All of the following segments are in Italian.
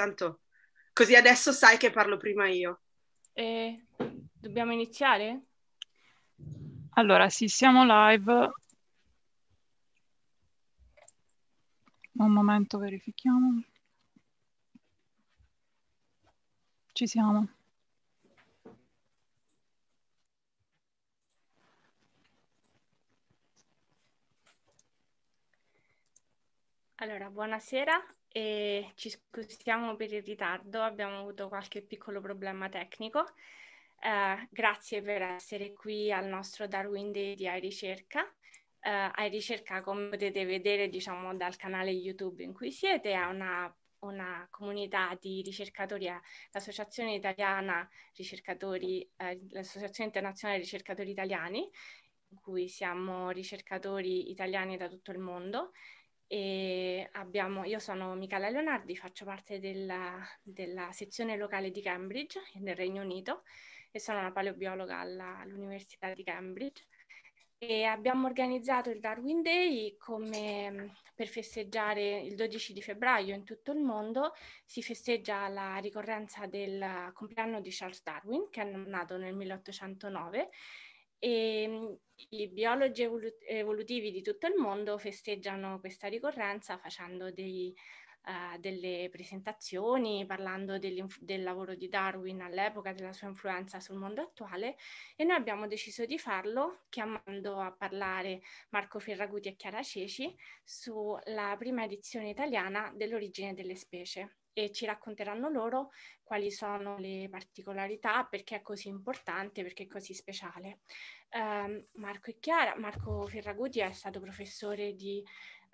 tanto così adesso sai che parlo prima io. Eh, dobbiamo iniziare? Allora, sì, siamo live. Un momento, verifichiamo. Ci siamo. Allora, buonasera e ci scusiamo per il ritardo, abbiamo avuto qualche piccolo problema tecnico. Uh, grazie per essere qui al nostro Darwin Day di iRicerca. Uh, eh, iRicerca, come potete vedere, diciamo dal canale YouTube in cui siete, è una, una comunità di ricercatori, eh, l'Associazione Italiana Ricercatori, uh, l'Associazione Internazionale Ricercatori Italiani, in cui siamo ricercatori italiani da tutto il mondo e abbiamo, io sono Michela Leonardi, faccio parte della, della, sezione locale di Cambridge nel Regno Unito e sono una paleobiologa alla, all'Università di Cambridge. E abbiamo organizzato il Darwin Day come per festeggiare il 12 di febbraio in tutto il mondo si festeggia la ricorrenza del compleanno di Charles Darwin che è nato nel 1809 e ehm, i biologi evolu- evolutivi di tutto il mondo festeggiano questa ricorrenza facendo dei, uh, delle presentazioni, parlando del lavoro di Darwin all'epoca, della sua influenza sul mondo attuale e noi abbiamo deciso di farlo chiamando a parlare Marco Ferraguti e Chiara Ceci sulla prima edizione italiana dell'origine delle specie e ci racconteranno loro quali sono le particolarità, perché è così importante, perché è così speciale. Um, Marco e Chiara, Marco Ferraguti è stato professore di,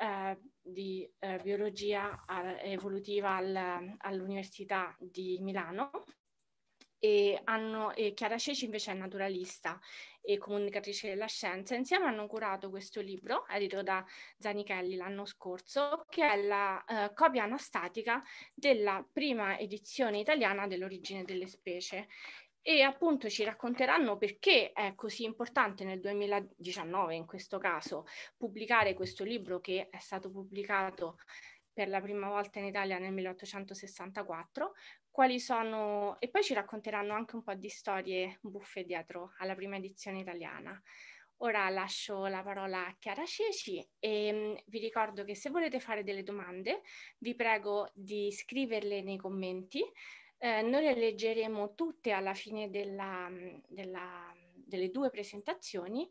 uh, di uh, biologia eh, evolutiva al, all'Università di Milano e, hanno, e Chiara Ceci invece è naturalista e comunicatrice della scienza. Insieme hanno curato questo libro, edito da Zanichelli l'anno scorso, che è la eh, copia anastatica della prima edizione italiana dell'origine delle specie. E appunto ci racconteranno perché è così importante nel 2019, in questo caso, pubblicare questo libro che è stato pubblicato per la prima volta in Italia nel 1864, quali sono... E poi ci racconteranno anche un po' di storie buffe dietro alla prima edizione italiana. Ora lascio la parola a Chiara Ceci e mm, vi ricordo che se volete fare delle domande vi prego di scriverle nei commenti. Eh, noi le leggeremo tutte alla fine della, mm, della, mm, delle due presentazioni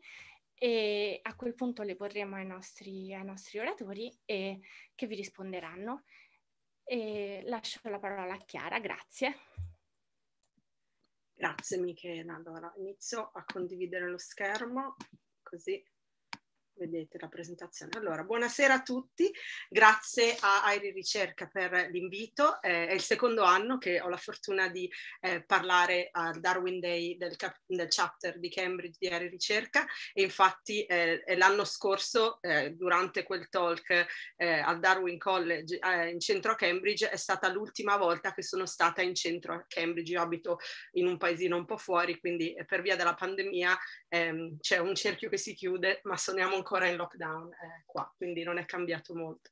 e a quel punto le porremo ai nostri, ai nostri oratori e, che vi risponderanno. E lascio la parola a Chiara, grazie. Grazie Michela, allora inizio a condividere lo schermo così vedete la presentazione. Allora, buonasera a tutti, grazie a Airi Ricerca per l'invito. Eh, è il secondo anno che ho la fortuna di eh, parlare al Darwin Day del, del, chapter di Cambridge di Airi Ricerca e infatti eh, l'anno scorso eh, durante quel talk eh, al Darwin College eh, in centro a Cambridge è stata l'ultima volta che sono stata in centro a Cambridge. Io abito in un paesino un po' fuori, quindi per via della pandemia ehm, c'è un cerchio che si chiude, ma soniamo ancora in lockdown eh, qua, quindi non è cambiato molto.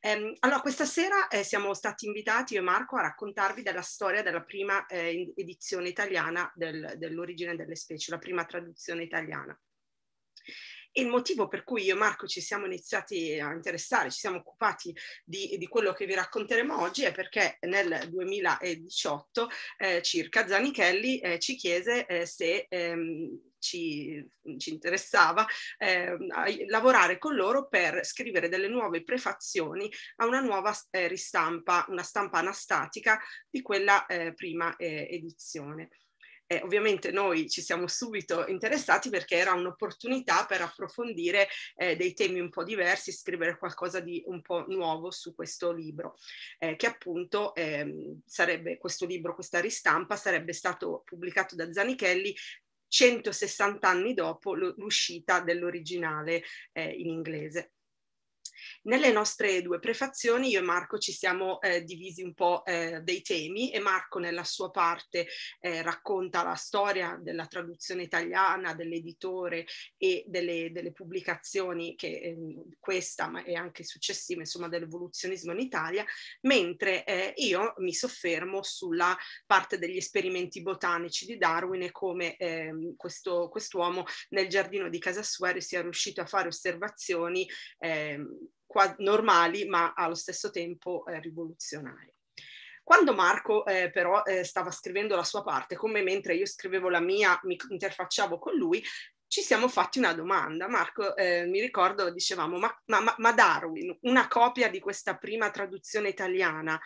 Ehm, allora, questa sera eh, siamo stati invitati io e Marco a raccontarvi della storia della prima eh, edizione italiana del, dell'origine delle specie, la prima traduzione italiana il motivo per cui io e Marco ci siamo iniziati a interessare, ci siamo occupati di, di quello che vi racconteremo oggi è perché nel 2018 eh, circa Zanichelli eh, ci chiese eh, se ehm, ci, ci, interessava eh, lavorare con loro per scrivere delle nuove prefazioni a una nuova eh, ristampa, una stampa anastatica di quella eh, prima eh, edizione. Eh, ovviamente noi ci siamo subito interessati perché era un'opportunità per approfondire eh, dei temi un po' diversi, scrivere qualcosa di un po' nuovo su questo libro, eh, che appunto ehm, sarebbe questo libro, questa ristampa, sarebbe stato pubblicato da Zanichelli 160 anni dopo l'uscita dell'originale eh, in inglese. Nelle nostre due prefazioni io e Marco ci siamo eh, divisi un po' eh, dei temi e Marco nella sua parte eh, racconta la storia della traduzione italiana, dell'editore e delle, delle pubblicazioni che ehm, questa ma e anche successive insomma dell'evoluzionismo in Italia, mentre eh, io mi soffermo sulla parte degli esperimenti botanici di Darwin e come ehm, questo, quest'uomo nel giardino di casa sua sia riuscito a fare osservazioni Eh, normali ma allo stesso tempo eh, rivoluzionari. Quando Marco eh, però eh, stava scrivendo la sua parte, come mentre io scrivevo la mia, mi interfacciavo con lui, ci siamo fatti una domanda. Marco, eh, mi ricordo, dicevamo, ma, ma, ma, Darwin, una copia di questa prima traduzione italiana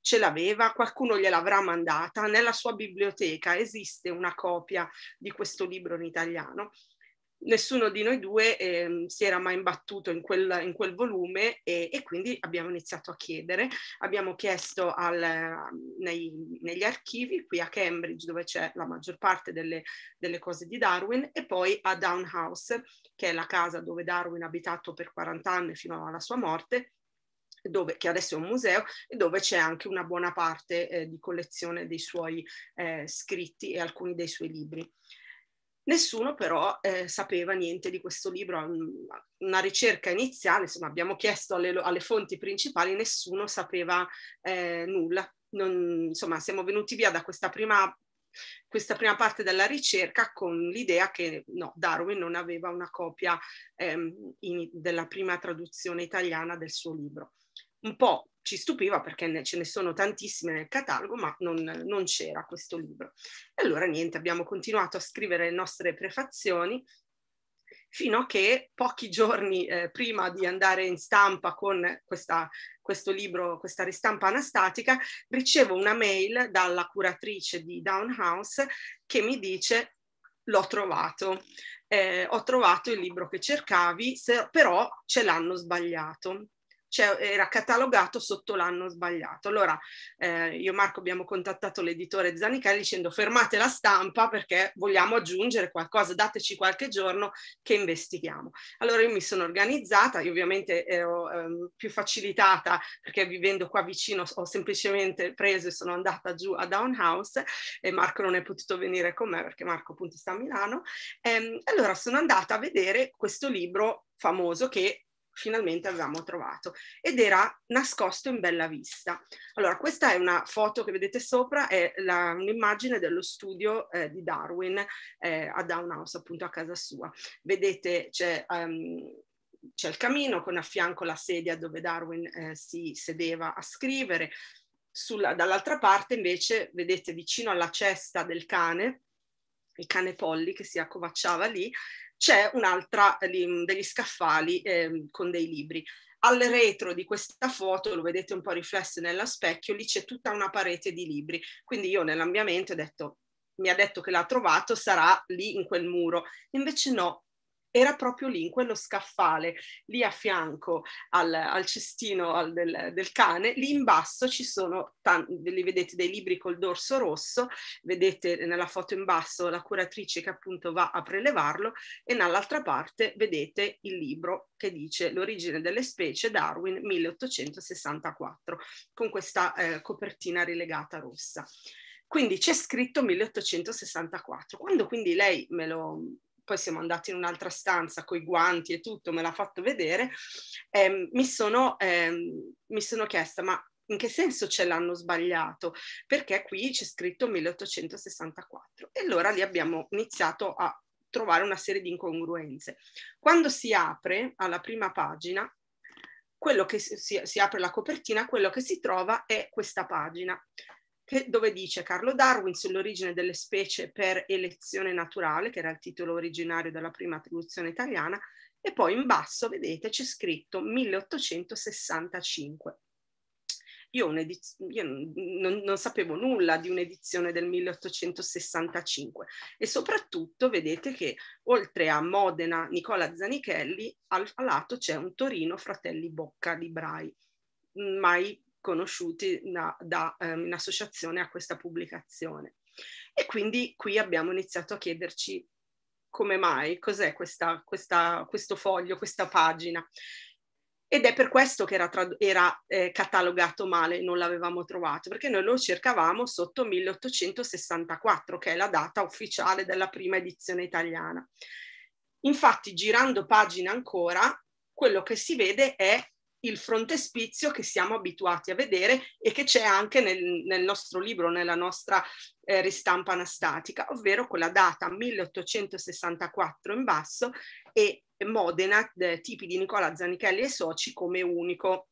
ce l'aveva? Qualcuno gliel'avrà mandata? Nella sua biblioteca esiste una copia di questo libro in italiano? nessuno di noi due eh, si era mai imbattuto in quel, in quel volume e, e, quindi abbiamo iniziato a chiedere. Abbiamo chiesto al, nei, negli archivi qui a Cambridge dove c'è la maggior parte delle, delle, cose di Darwin e poi a Down House che è la casa dove Darwin ha abitato per 40 anni fino alla sua morte dove, che adesso è un museo e dove c'è anche una buona parte eh, di collezione dei suoi eh, scritti e alcuni dei suoi libri. Nessuno però eh, sapeva niente di questo libro, una ricerca iniziale, insomma abbiamo chiesto alle, alle fonti principali, nessuno sapeva eh, nulla. Non, insomma siamo venuti via da questa prima, questa prima, parte della ricerca con l'idea che no, Darwin non aveva una copia ehm, in, della prima traduzione italiana del suo libro. Un po' ci stupiva perché ne, ce ne sono tantissime nel catalogo, ma non, non c'era questo libro. E allora niente, abbiamo continuato a scrivere le nostre prefazioni fino a che pochi giorni eh, prima di andare in stampa con questa, questo libro, questa ristampa anastatica, ricevo una mail dalla curatrice di Downhouse che mi dice l'ho trovato, eh, ho trovato il libro che cercavi, se, però ce l'hanno sbagliato cioè era catalogato sotto l'anno sbagliato. Allora eh, io e Marco abbiamo contattato l'editore Zanichelli dicendo fermate la stampa perché vogliamo aggiungere qualcosa, dateci qualche giorno che investighiamo. Allora io mi sono organizzata, io ovviamente ero eh, ehm, più facilitata perché vivendo qua vicino ho semplicemente preso e sono andata giù a Downhouse e Marco non è potuto venire con me perché Marco appunto sta a Milano. Ehm, allora sono andata a vedere questo libro famoso che finalmente avevamo trovato ed era nascosto in bella vista. Allora, questa è una foto che vedete sopra, è la, un'immagine dello studio eh, di Darwin eh, a Down House, appunto a casa sua. Vedete c'è, um, c'è il camino con a fianco la sedia dove Darwin eh, si sedeva a scrivere. Sulla, dall'altra parte invece vedete vicino alla cesta del cane il cane Polly che si accovacciava lì, c'è un'altra eh, degli scaffali eh, con dei libri. Al retro di questa foto, lo vedete un po' riflesso nello specchio, lì c'è tutta una parete di libri. Quindi io nell'ambiente ho detto, mi ha detto che l'ha trovato, sarà lì in quel muro. Invece no, era proprio lì, in quello scaffale, lì a fianco al, al cestino al, del, del, cane, lì in basso ci sono, tanti, li vedete dei libri col dorso rosso, vedete nella foto in basso la curatrice che appunto va a prelevarlo e dall'altra parte vedete il libro che dice L'origine delle specie, Darwin 1864, con questa eh, copertina rilegata rossa. Quindi c'è scritto 1864. Quando quindi lei me lo, poi siamo andati in un'altra stanza con i guanti e tutto, me l'ha fatto vedere, ehm, mi, sono, ehm, mi sono chiesta ma in che senso ce l'hanno sbagliato? Perché qui c'è scritto 1864 e allora lì abbiamo iniziato a trovare una serie di incongruenze. Quando si apre alla prima pagina, quello che si, si apre la copertina, quello che si trova è questa pagina che, dove dice Carlo Darwin sull'origine delle specie per elezione naturale, che era il titolo originario della prima traduzione italiana, e poi in basso, vedete, c'è scritto 1865. Io, io non, non, sapevo nulla di un'edizione del 1865 e soprattutto vedete che oltre a Modena Nicola Zanichelli al, al lato c'è un Torino Fratelli Bocca di Brai mai conosciuti da, da um, ehm, un'associazione a questa pubblicazione. E quindi qui abbiamo iniziato a chiederci come mai, cos'è questa, questa, questo foglio, questa pagina. Ed è per questo che era, era eh, catalogato male, non l'avevamo trovato, perché noi lo cercavamo sotto 1864, che è la data ufficiale della prima edizione italiana. Infatti, girando pagina ancora, quello che si vede è il frontespizio che siamo abituati a vedere e che c'è anche nel, nel nostro libro, nella nostra eh, ristampa anastatica, ovvero quella data 1864 in basso e Modena, eh, tipi di Nicola Zanichelli e soci come unico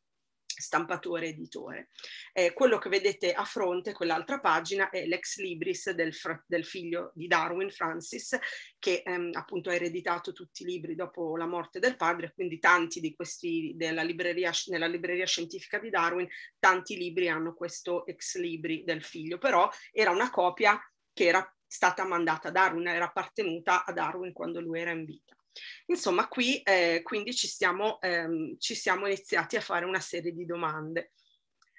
stampatore editore. Eh, quello che vedete a fronte, quell'altra pagina, è l'ex libris del, del figlio di Darwin, Francis, che ehm, appunto ha ereditato tutti i libri dopo la morte del padre, quindi tanti di questi della libreria, nella libreria scientifica di Darwin, tanti libri hanno questo ex libri del figlio, però era una copia che era stata mandata a Darwin, era appartenuta a Darwin quando lui era in vita. Insomma, qui eh, quindi ci siamo, ehm, ci siamo iniziati a fare una serie di domande.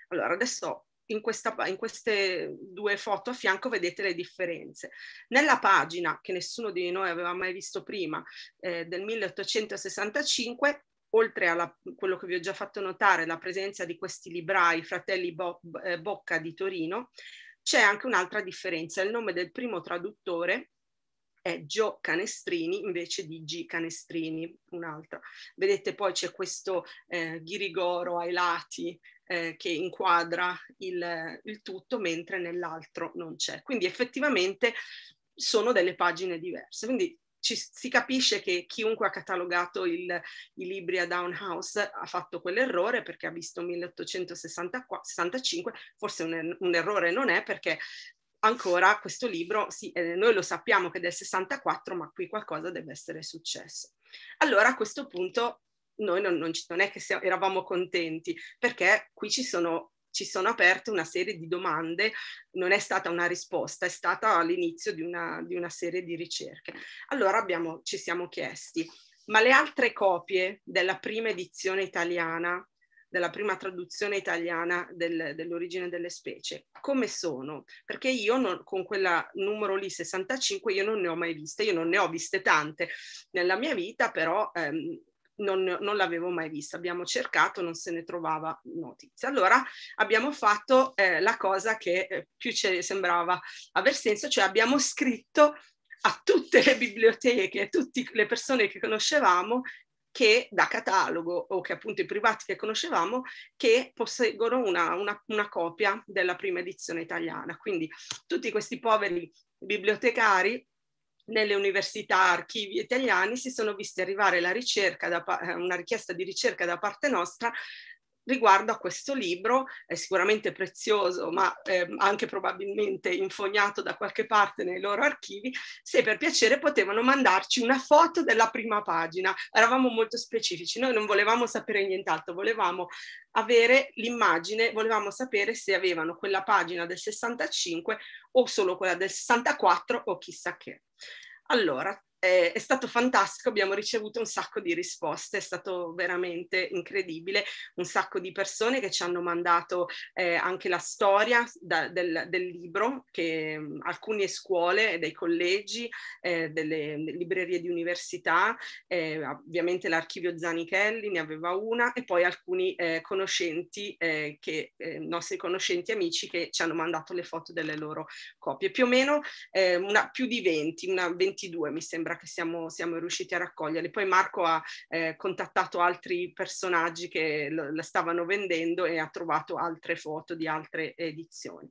Allora, adesso in, questa, in, queste due foto a fianco vedete le differenze. Nella pagina che nessuno di noi aveva mai visto prima eh, del 1865, oltre a quello che vi ho già fatto notare, la presenza di questi librai, fratelli Bo, eh, Bocca di Torino, c'è anche un'altra differenza, il nome del primo traduttore è Gio Canestrini invece di G Canestrini, un'altra. Vedete poi c'è questo eh, ghirigoro ai lati eh, che inquadra il, il tutto, mentre nell'altro non c'è. Quindi effettivamente sono delle pagine diverse. Quindi ci, si capisce che chiunque ha catalogato il, i libri a Downhouse ha fatto quell'errore perché ha visto 1865, forse un, er, un, errore non è perché ancora questo libro, sì, eh, noi lo sappiamo che è del 64, ma qui qualcosa deve essere successo. Allora a questo punto noi non, non, non è che siamo, eravamo contenti, perché qui ci sono ci sono aperte una serie di domande, non è stata una risposta, è stata l'inizio di una, di una serie di ricerche. Allora abbiamo, ci siamo chiesti, ma le altre copie della prima edizione italiana della prima traduzione italiana del, dell'origine delle specie. Come sono? Perché io non, con quel numero lì 65 io non ne ho mai viste, io non ne ho viste tante nella mia vita, però ehm, non, non, l'avevo mai vista, abbiamo cercato, non se ne trovava notizia. Allora abbiamo fatto eh, la cosa che eh, più ci sembrava aver senso, cioè abbiamo scritto a tutte le biblioteche, a tutte le persone che conoscevamo che da catalogo o che appunto i privati che conoscevamo che posseggono una, una, una copia della prima edizione italiana. Quindi tutti questi poveri bibliotecari nelle università, archivi italiani si sono visti arrivare la ricerca da, eh, una richiesta di ricerca da parte nostra riguardo a questo libro, è sicuramente prezioso, ma eh, anche probabilmente infognato da qualche parte nei loro archivi, se per piacere potevano mandarci una foto della prima pagina. Eravamo molto specifici, noi non volevamo sapere nient'altro, volevamo avere l'immagine, volevamo sapere se avevano quella pagina del 65 o solo quella del 64 o chissà che. Allora, eh, è stato fantastico, abbiamo ricevuto un sacco di risposte, è stato veramente incredibile, un sacco di persone che ci hanno mandato eh, anche la storia da, del, del, libro che alcune scuole, eh, dei collegi, eh, delle, delle librerie di università, eh, ovviamente l'archivio Zanichelli ne aveva una e poi alcuni eh, conoscenti, che, nostri conoscenti amici che ci hanno mandato le foto delle loro copie, più o meno una, più di 20, una 22 mi sembra sembra che siamo, siamo riusciti a raccogliere. Poi Marco ha eh, contattato altri personaggi che la stavano vendendo e ha trovato altre foto di altre edizioni.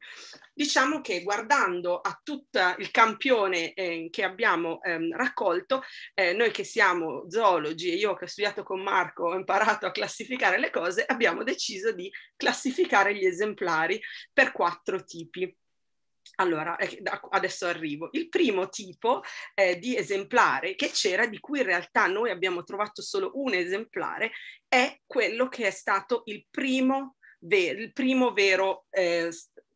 Diciamo che guardando a tutto il campione eh, che abbiamo ehm, raccolto, eh, noi che siamo zoologi e io che ho studiato con Marco ho imparato a classificare le cose, abbiamo deciso di classificare gli esemplari per quattro tipi. Allora, adesso arrivo. Il primo tipo eh, di esemplare che c'era, di cui in realtà noi abbiamo trovato solo un esemplare, è quello che è stato il primo, ver- il primo vero eh,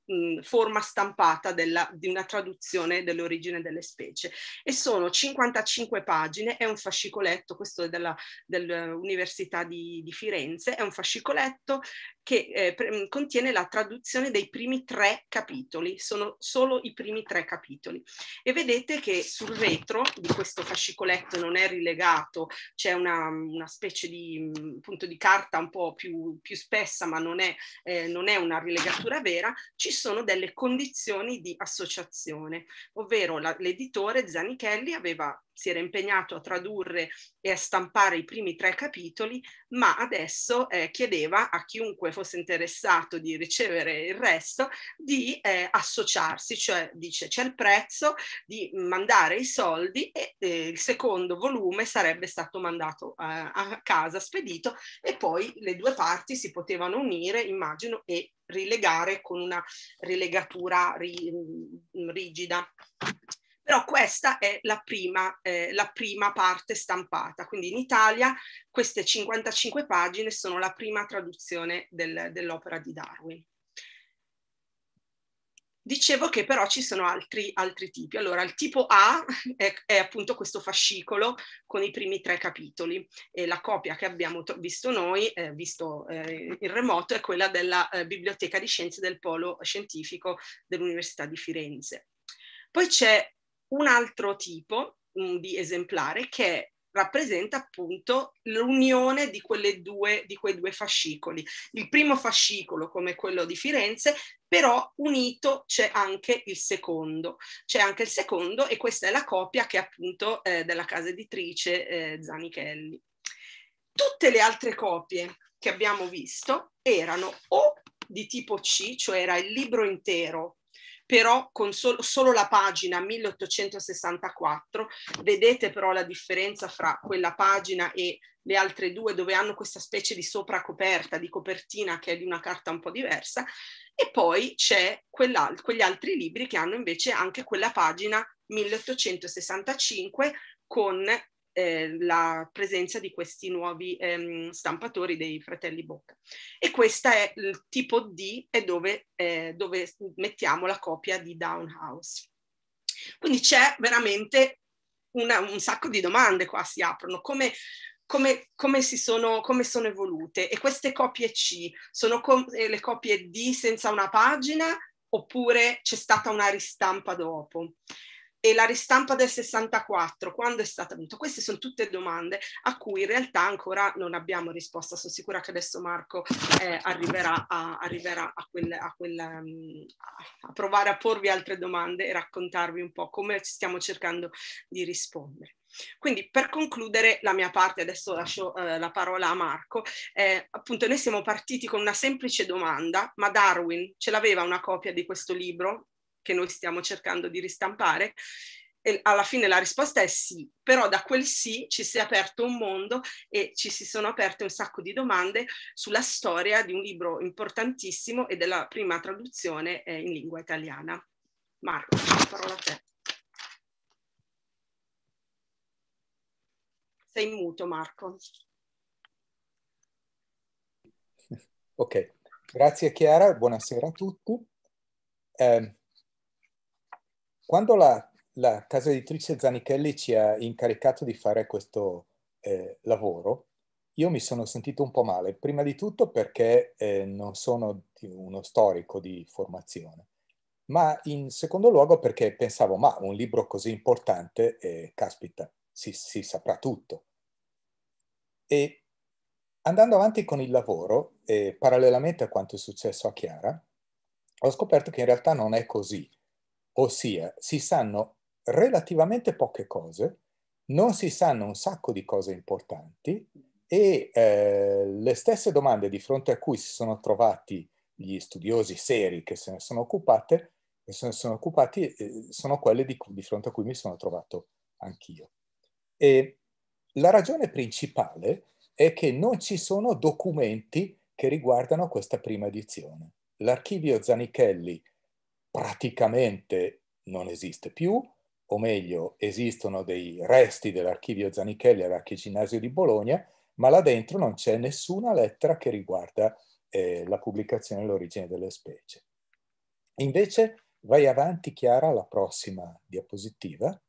mh, mm, forma stampata della, di una traduzione dell'origine delle specie. E sono 55 pagine, è un fascicoletto, questo è della, dell'Università di, di, Firenze, è un fascicoletto che eh, mm, contiene la traduzione dei primi tre capitoli, sono solo i primi tre capitoli. E vedete che sul retro di questo fascicoletto non è rilegato, c'è una, una specie di, mm, appunto, di carta un po' più, più spessa, ma non è, eh, non è una rilegatura vera, ci sono delle condizioni di associazione, ovvero la, l'editore Zanichelli aveva, si era impegnato a tradurre e a stampare i primi tre capitoli, ma adesso eh, chiedeva a chiunque fosse interessato di ricevere il resto di eh, associarsi, cioè dice c'è il prezzo di mandare i soldi e eh, il secondo volume sarebbe stato mandato a casa, spedito e poi le due parti si potevano unire, immagino, e rilegare con una rilegatura ri, mm, rigida. Però questa è la prima, eh, la prima, parte stampata, quindi in Italia queste 55 pagine sono la prima traduzione del, dell'opera di Darwin. Dicevo che però ci sono altri, altri tipi. Allora, il tipo A è, è, appunto questo fascicolo con i primi tre capitoli e la copia che abbiamo to- visto noi, eh, visto eh, in remoto, è quella della eh, Biblioteca di Scienze del Polo Scientifico dell'Università di Firenze. Poi c'è un altro tipo mh, di esemplare che è rappresenta appunto l'unione di, quelle due, di quei due fascicoli. Il primo fascicolo, come quello di Firenze, però unito c'è anche il secondo, c'è anche il secondo e questa è la copia che appunto eh, della casa editrice eh, Zanichelli. Tutte le altre copie che abbiamo visto erano o di tipo C, cioè era il libro intero però con sol- solo la pagina 1864, vedete però la differenza fra quella pagina e le altre due dove hanno questa specie di sopracoperta, di copertina che è di una carta un po' diversa, e poi c'è quegli altri libri che hanno invece anche quella pagina 1865 con eh, la presenza di questi nuovi ehm, stampatori dei fratelli Bocca. E questo è il tipo D, è dove, eh, dove mettiamo la copia di Downhouse. Quindi c'è veramente una, un sacco di domande qua si aprono. Come, come, come, sono, come, sono, evolute. E queste copie C sono com- eh, le copie D senza una pagina oppure c'è stata una ristampa dopo? e la ristampa del 64, quando è stata venuta? Queste sono tutte domande a cui in realtà ancora non abbiamo risposta. Sono sicura che adesso Marco eh, arriverà, a, arriverà a, quel, a, quel, mm, a, provare a porvi altre domande e raccontarvi un po' come stiamo cercando di rispondere. Quindi per concludere la mia parte, adesso lascio eh, la parola a Marco, eh, appunto noi siamo partiti con una semplice domanda, ma Darwin ce l'aveva una copia di questo libro? che noi stiamo cercando di ristampare? E alla fine la risposta è sì, però da quel sì ci si è aperto un mondo e ci si sono aperte un sacco di domande sulla storia di un libro importantissimo e della prima traduzione eh, in lingua italiana. Marco, la parola a te. Sei muto Marco. Ok, grazie Chiara, buonasera a tutti. Eh, quando la, la, casa editrice Zanichelli ci ha incaricato di fare questo eh, lavoro, io mi sono sentito un po' male, prima di tutto perché eh, non sono uno storico di formazione, ma in secondo luogo perché pensavo, ma un libro così importante, eh, caspita, si, si saprà tutto. E andando avanti con il lavoro, eh, parallelamente a quanto è successo a Chiara, ho scoperto che in realtà non è così ossia si sanno relativamente poche cose, non si sanno un sacco di cose importanti e eh, le stesse domande di fronte a cui si sono trovati gli studiosi seri che se ne sono occupate, se ne sono, occupati eh, sono quelle di, di, fronte a cui mi sono trovato anch'io. E la ragione principale è che non ci sono documenti che riguardano questa prima edizione. L'archivio Zanichelli praticamente non esiste più, o meglio esistono dei resti dell'archivio Zanichelli all'archiginnasio di Bologna, ma là dentro non c'è nessuna lettera che riguarda eh, la pubblicazione dell'origine delle specie. Invece vai avanti Chiara alla prossima diapositiva.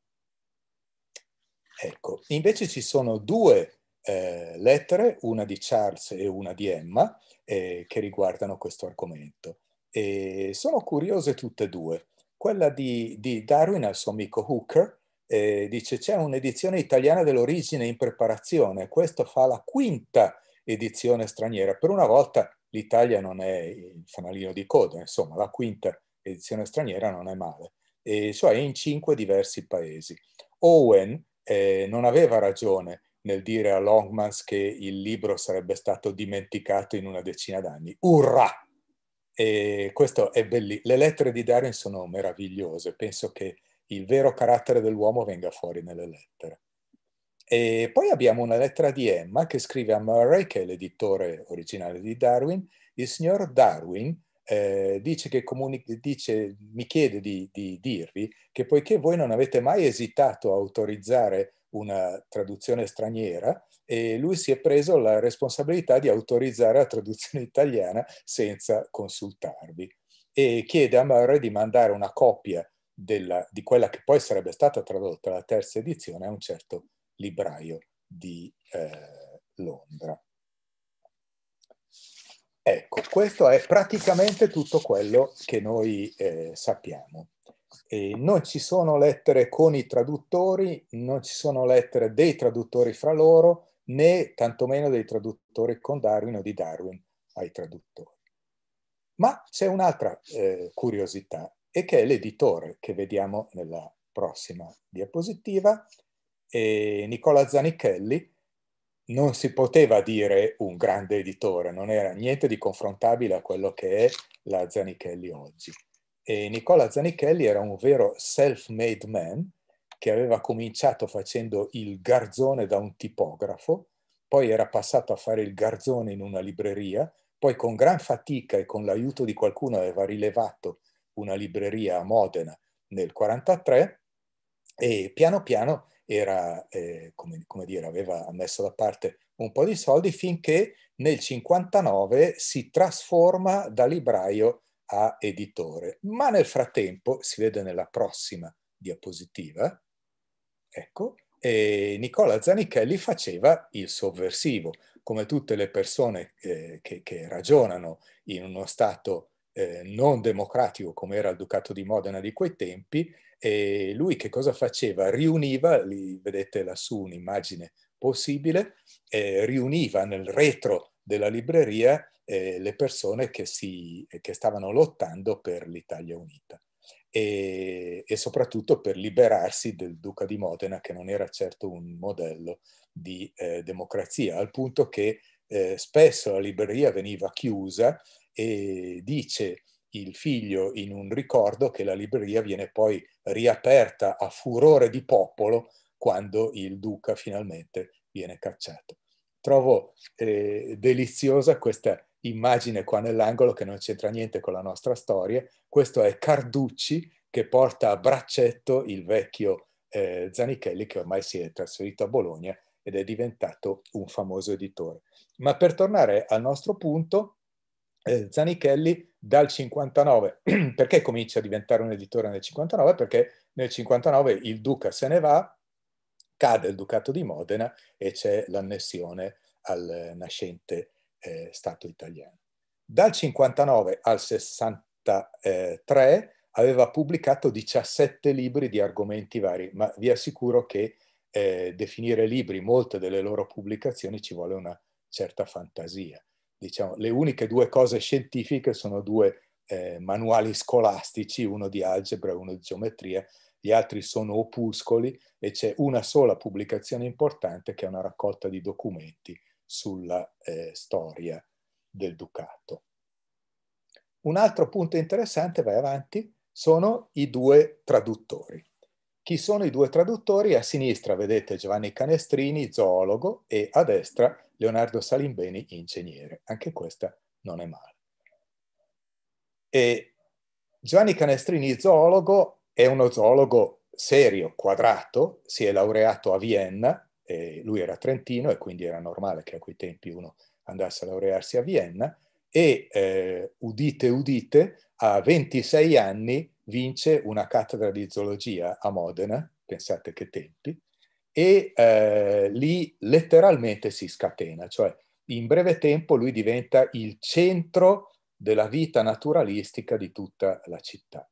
Ecco, invece ci sono due eh, lettere, una di Charles e una di Emma, eh, che riguardano questo argomento. E sono curiose tutte e due. Quella di, di Darwin al suo amico Hooker, eh, dice c'è un'edizione italiana dell'origine in preparazione, questo fa la quinta edizione straniera. Per una volta l'Italia non è il fanalino di coda, insomma la quinta edizione straniera non è male, e cioè in cinque diversi paesi. Owen eh, non aveva ragione nel dire a Longmans che il libro sarebbe stato dimenticato in una decina d'anni. Urrà! E questo è bellissimo. Le lettere di Darwin sono meravigliose, penso che il vero carattere dell'uomo venga fuori nelle lettere. E poi abbiamo una lettera di Emma che scrive a Murray, che è l'editore originale di Darwin. Il signor Darwin eh, dice che comuni- dice, mi chiede di, di dirvi che poiché voi non avete mai esitato a autorizzare una traduzione straniera e lui si è preso la responsabilità di autorizzare la traduzione italiana senza consultarvi e chiede a Murray di mandare una copia della, di quella che poi sarebbe stata tradotta la terza edizione a un certo libraio di eh, Londra. Ecco, questo è praticamente tutto quello che noi eh, sappiamo. E non ci sono lettere con i traduttori, non ci sono lettere dei traduttori fra loro, né tantomeno dei traduttori con Darwin o di Darwin ai traduttori. Ma c'è un'altra eh, curiosità, e che è l'editore che vediamo nella prossima diapositiva, e Nicola Zanichelli, non si poteva dire un grande editore, non era niente di confrontabile a quello che è la Zanichelli oggi. E Nicola Zanichelli era un vero self-made man che aveva cominciato facendo il garzone da un tipografo, poi era passato a fare il garzone in una libreria, poi con gran fatica e con l'aiuto di qualcuno aveva rilevato una libreria a Modena nel 1943 e piano piano era, eh, come, come dire, aveva messo da parte un po' di soldi finché nel 59 si trasforma da libraio a editore. Ma nel frattempo, si vede nella prossima diapositiva, ecco, Nicola Zanichelli faceva il sovversivo, come tutte le persone eh, che, che, ragionano in uno stato eh, non democratico come era il Ducato di Modena di quei tempi, e lui che cosa faceva? Riuniva, lì vedete lassù un'immagine possibile, eh, riuniva nel retro della libreria eh, le persone che, si, che, stavano lottando per l'Italia unita e, e, soprattutto per liberarsi del duca di Modena che non era certo un modello di eh, democrazia, al punto che eh, spesso la libreria veniva chiusa e dice il figlio in un ricordo che la libreria viene poi riaperta a furore di popolo quando il duca finalmente viene cacciato. Trovo eh, deliziosa questa immagine qua nell'angolo che non c'entra niente con la nostra storia. Questo è Carducci che porta a braccetto il vecchio eh, Zanichelli che ormai si è trasferito a Bologna ed è diventato un famoso editore. Ma per tornare al nostro punto, eh, Zanichelli dal 59, perché comincia a diventare un editore nel 59? Perché nel 59 il duca se ne va, cade il ducato di Modena e c'è l'annessione al nascente eh, Stato italiano. Dal 59 al 63 aveva pubblicato 17 libri di argomenti vari, ma vi assicuro che eh, definire libri molte delle loro pubblicazioni ci vuole una certa fantasia. Diciamo, le uniche due cose scientifiche sono due eh, manuali scolastici, uno di algebra e uno di geometria, gli altri sono opuscoli e c'è una sola pubblicazione importante che è una raccolta di documenti sulla eh, storia del Ducato. Un altro punto interessante, vai avanti, sono i due traduttori. Chi sono i due traduttori? A sinistra vedete Giovanni Canestrini, zoologo, e a destra Leonardo Salimbeni, ingegnere. Anche questa non è male. E Giovanni Canestrini, zoologo, è uno zoologo serio, quadrato, si è laureato a Vienna, eh, lui era trentino e quindi era normale che a quei tempi uno andasse a laurearsi a Vienna e eh, udite udite a 26 anni vince una cattedra di zoologia a Modena, pensate che tempi, e eh, lì letteralmente si scatena, cioè in breve tempo lui diventa il centro della vita naturalistica di tutta la città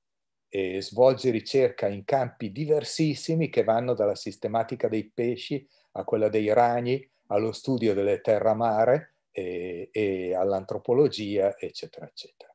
e svolge ricerca in campi diversissimi che vanno dalla sistematica dei pesci a quella dei ragni, allo studio delle terramare e, e all'antropologia, eccetera, eccetera.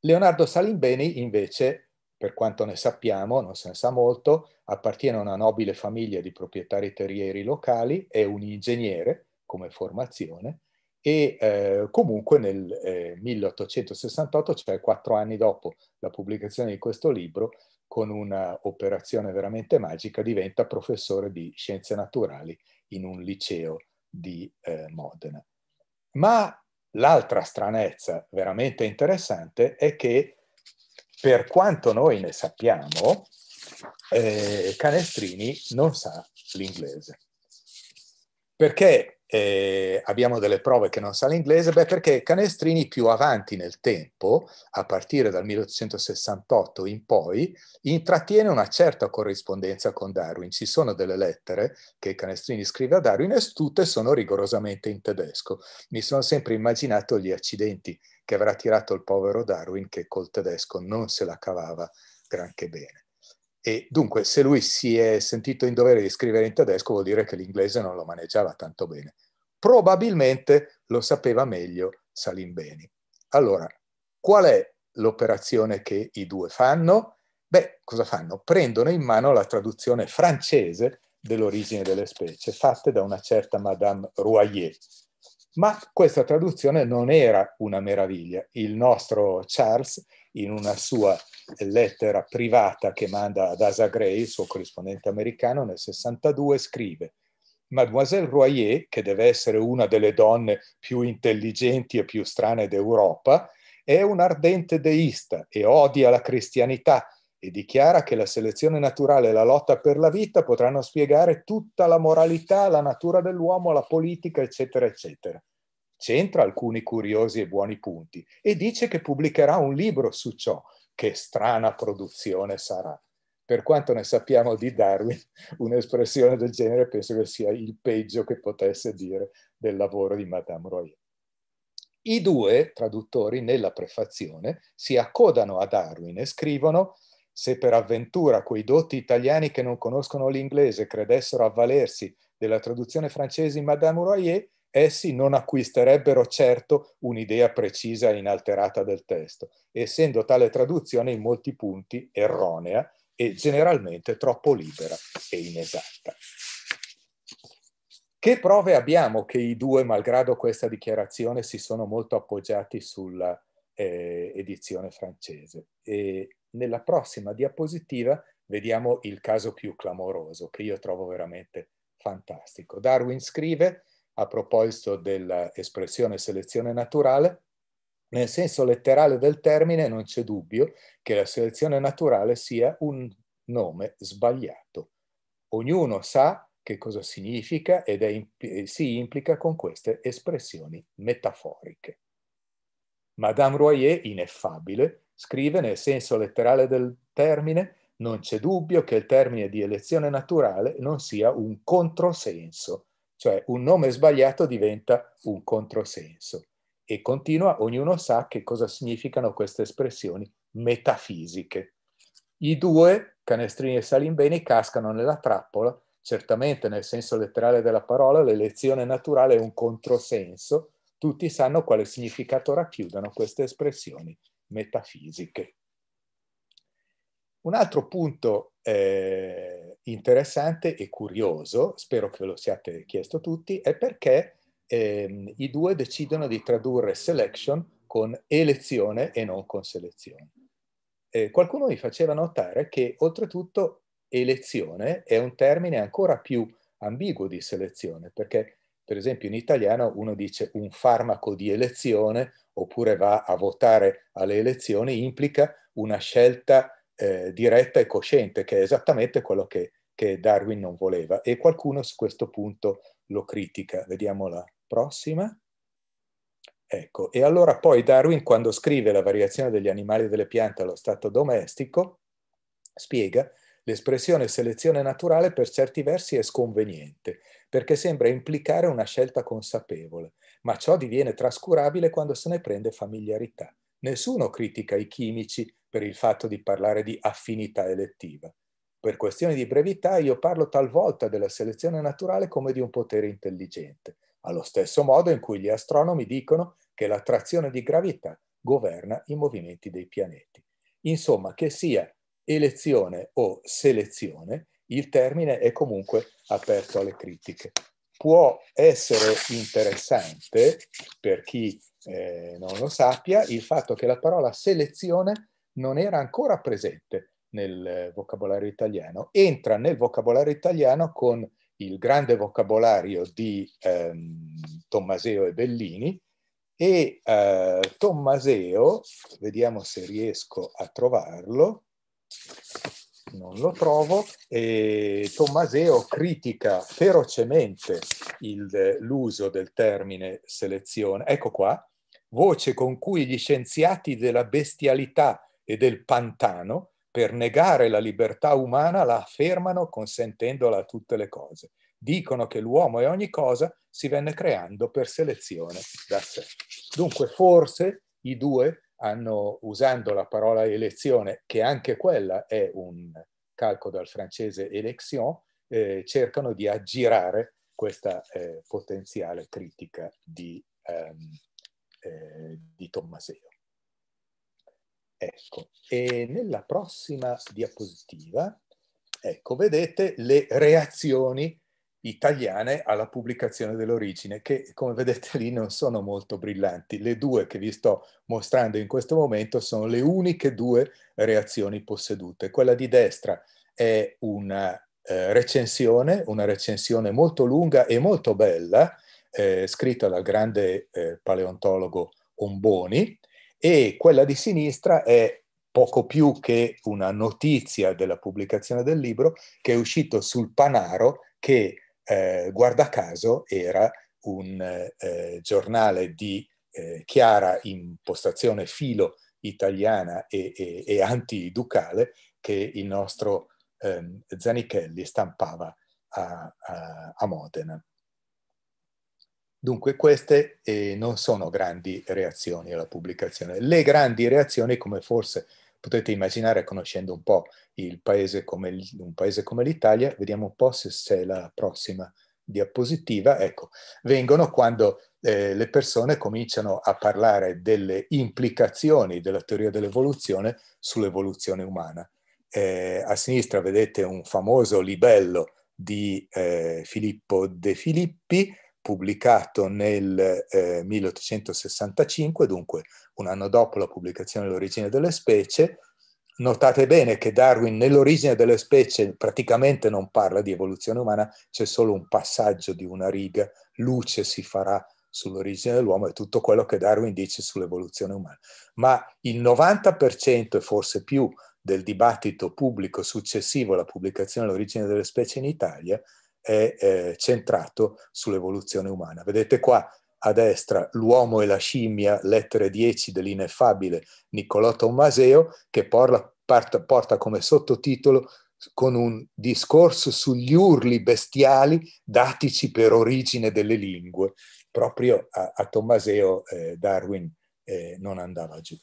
Leonardo Salimbeni invece, per quanto ne sappiamo, non se ne sa molto, appartiene a una nobile famiglia di proprietari terrieri locali, è un ingegnere come formazione e eh, comunque nel eh, 1868, cioè quattro anni dopo la pubblicazione di questo libro, con un'operazione veramente magica diventa professore di scienze naturali in un liceo di eh, Modena. Ma l'altra stranezza veramente interessante è che per quanto noi ne sappiamo, eh, Canestrini non sa l'inglese. Perché eh, abbiamo delle prove che non sa l'inglese, beh perché Canestrini più avanti nel tempo, a partire dal 1868 in poi, intrattiene una certa corrispondenza con Darwin. Ci sono delle lettere che Canestrini scrive a Darwin e tutte sono rigorosamente in tedesco. Mi sono sempre immaginato gli accidenti che avrà tirato il povero Darwin che col tedesco non se la cavava granché bene. E dunque, se lui si è sentito in dovere di scrivere in tedesco, vuol dire che l'inglese non lo maneggiava tanto bene. Probabilmente lo sapeva meglio Salimbeni. Allora, qual è l'operazione che i due fanno? Beh, cosa fanno? Prendono in mano la traduzione francese dell'origine delle specie, fatta da una certa Madame Royer. Ma questa traduzione non era una meraviglia. Il nostro Charles in una sua lettera privata che manda ad Asa Gray, il suo corrispondente americano, nel 62 scrive Mademoiselle Royer, che deve essere una delle donne più intelligenti e più strane d'Europa, è un ardente deista e odia la cristianità e dichiara che la selezione naturale e la lotta per la vita potranno spiegare tutta la moralità, la natura dell'uomo, la politica, eccetera, eccetera centra alcuni curiosi e buoni punti e dice che pubblicherà un libro su ciò. Che strana produzione sarà. Per quanto ne sappiamo di Darwin, un'espressione del genere penso che sia il peggio che potesse dire del lavoro di Madame Royer. I due traduttori nella prefazione si accodano a Darwin e scrivono se per avventura quei dotti italiani che non conoscono l'inglese credessero avvalersi della traduzione francese in Madame Royer, essi non acquisterebbero certo un'idea precisa e inalterata del testo, essendo tale traduzione in molti punti erronea e generalmente troppo libera e inesatta. Che prove abbiamo che i due, malgrado questa dichiarazione, si sono molto appoggiati sulla eh, edizione francese? E nella prossima diapositiva vediamo il caso più clamoroso, che io trovo veramente fantastico. Darwin scrive a proposito dell'espressione selezione naturale, nel senso letterale del termine non c'è dubbio che la selezione naturale sia un nome sbagliato. Ognuno sa che cosa significa ed impl eh, si implica con queste espressioni metaforiche. Madame Royer, ineffabile, scrive nel senso letterale del termine non c'è dubbio che il termine di elezione naturale non sia un controsenso cioè un nome sbagliato diventa un controsenso. E continua, ognuno sa che cosa significano queste espressioni metafisiche. I due, Canestrini e Salimbeni, cascano nella trappola, certamente nel senso letterale della parola, l'elezione naturale è un controsenso, tutti sanno quale significato racchiudano queste espressioni metafisiche. Un altro punto eh, interessante e curioso, spero che ve lo siate chiesto tutti, è perché ehm, i due decidono di tradurre selection con elezione e non con selezione. Eh, qualcuno mi faceva notare che oltretutto elezione è un termine ancora più ambiguo di selezione, perché per esempio in italiano uno dice un farmaco di elezione oppure va a votare alle elezioni, implica una scelta eh, diretta e cosciente, che è esattamente quello che, che, Darwin non voleva. E qualcuno su questo punto lo critica. Vediamo la prossima. Ecco, e allora poi Darwin, quando scrive la variazione degli animali e delle piante allo stato domestico, spiega l'espressione selezione naturale per certi versi è sconveniente, perché sembra implicare una scelta consapevole, ma ciò diviene trascurabile quando se ne prende familiarità. Nessuno critica i chimici per il fatto di parlare di affinità elettiva. Per questioni di brevità io parlo talvolta della selezione naturale come di un potere intelligente, allo stesso modo in cui gli astronomi dicono che l'attrazione di gravità governa i movimenti dei pianeti. Insomma, che sia elezione o selezione, il termine è comunque aperto alle critiche. Può essere interessante, per chi eh, non lo sappia, il fatto che la parola selezione non era ancora presente nel eh, vocabolario italiano, entra nel vocabolario italiano con il grande vocabolario di ehm, Tommaseo e Bellini e eh, Tommaseo, vediamo se riesco a trovarlo, non lo trovo, e Tommaseo critica ferocemente eh, l'uso del termine selezione. Ecco qua, voce con cui gli scienziati della bestialità e del pantano per negare la libertà umana la affermano consentendola a tutte le cose. Dicono che l'uomo e ogni cosa si venne creando per selezione da sé. Dunque forse i due hanno, usando la parola elezione, che anche quella è un calco dal francese élection, eh, cercano di aggirare questa eh, potenziale critica di, ehm, eh, di Tommaseo. Ecco, e nella prossima diapositiva, ecco, vedete le reazioni italiane alla pubblicazione dell'origine, che come vedete lì non sono molto brillanti. Le due che vi sto mostrando in questo momento sono le uniche due reazioni possedute. Quella di destra è una eh, recensione, una recensione molto lunga e molto bella, eh, scritta dal grande eh, paleontologo Omboni, e quella di sinistra è poco più che una notizia della pubblicazione del libro che è uscito sul Panaro che eh, guarda caso era un eh, giornale di eh, chiara impostazione filo italiana e, e, e antiducale che il nostro ehm, Zanichelli stampava a, a, a Modena. Dunque queste eh, non sono grandi reazioni alla pubblicazione. Le grandi reazioni, come forse potete immaginare conoscendo un po' il paese come, un paese come l'Italia, vediamo un po' se, se la prossima diapositiva, ecco, vengono quando eh, le persone cominciano a parlare delle implicazioni della teoria dell'evoluzione sull'evoluzione umana. Eh, a sinistra vedete un famoso libello di eh, Filippo De Filippi, pubblicato nel eh, 1865, dunque un anno dopo la pubblicazione dell'origine delle specie. Notate bene che Darwin nell'origine delle specie praticamente non parla di evoluzione umana, c'è solo un passaggio di una riga, luce si farà sull'origine dell'uomo e tutto quello che Darwin dice sull'evoluzione umana. Ma il 90% e forse più del dibattito pubblico successivo alla pubblicazione dell'origine delle specie in Italia è eh, centrato sull'evoluzione umana. Vedete qua a destra L'uomo e la scimmia, lettere 10 dell'ineffabile Niccolò Tommaseo, che porla, parta, porta come sottotitolo con un discorso sugli urli bestiali datici per origine delle lingue. Proprio a, a Tommaseo eh, Darwin eh, non andava giù.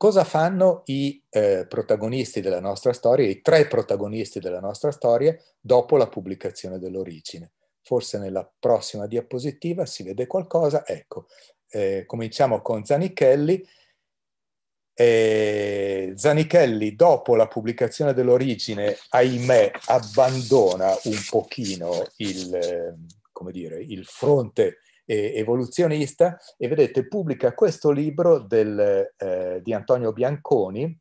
Cosa fanno i eh, protagonisti della nostra storia, i tre protagonisti della nostra storia, dopo la pubblicazione dell'origine? Forse nella prossima diapositiva si vede qualcosa. Ecco, eh, cominciamo con Zanichelli. Eh, Zanichelli, dopo la pubblicazione dell'origine, ahimè, abbandona un pochino il, eh, dire, il fronte eh, evoluzionista e vedete pubblica questo libro del, eh, di Antonio Bianconi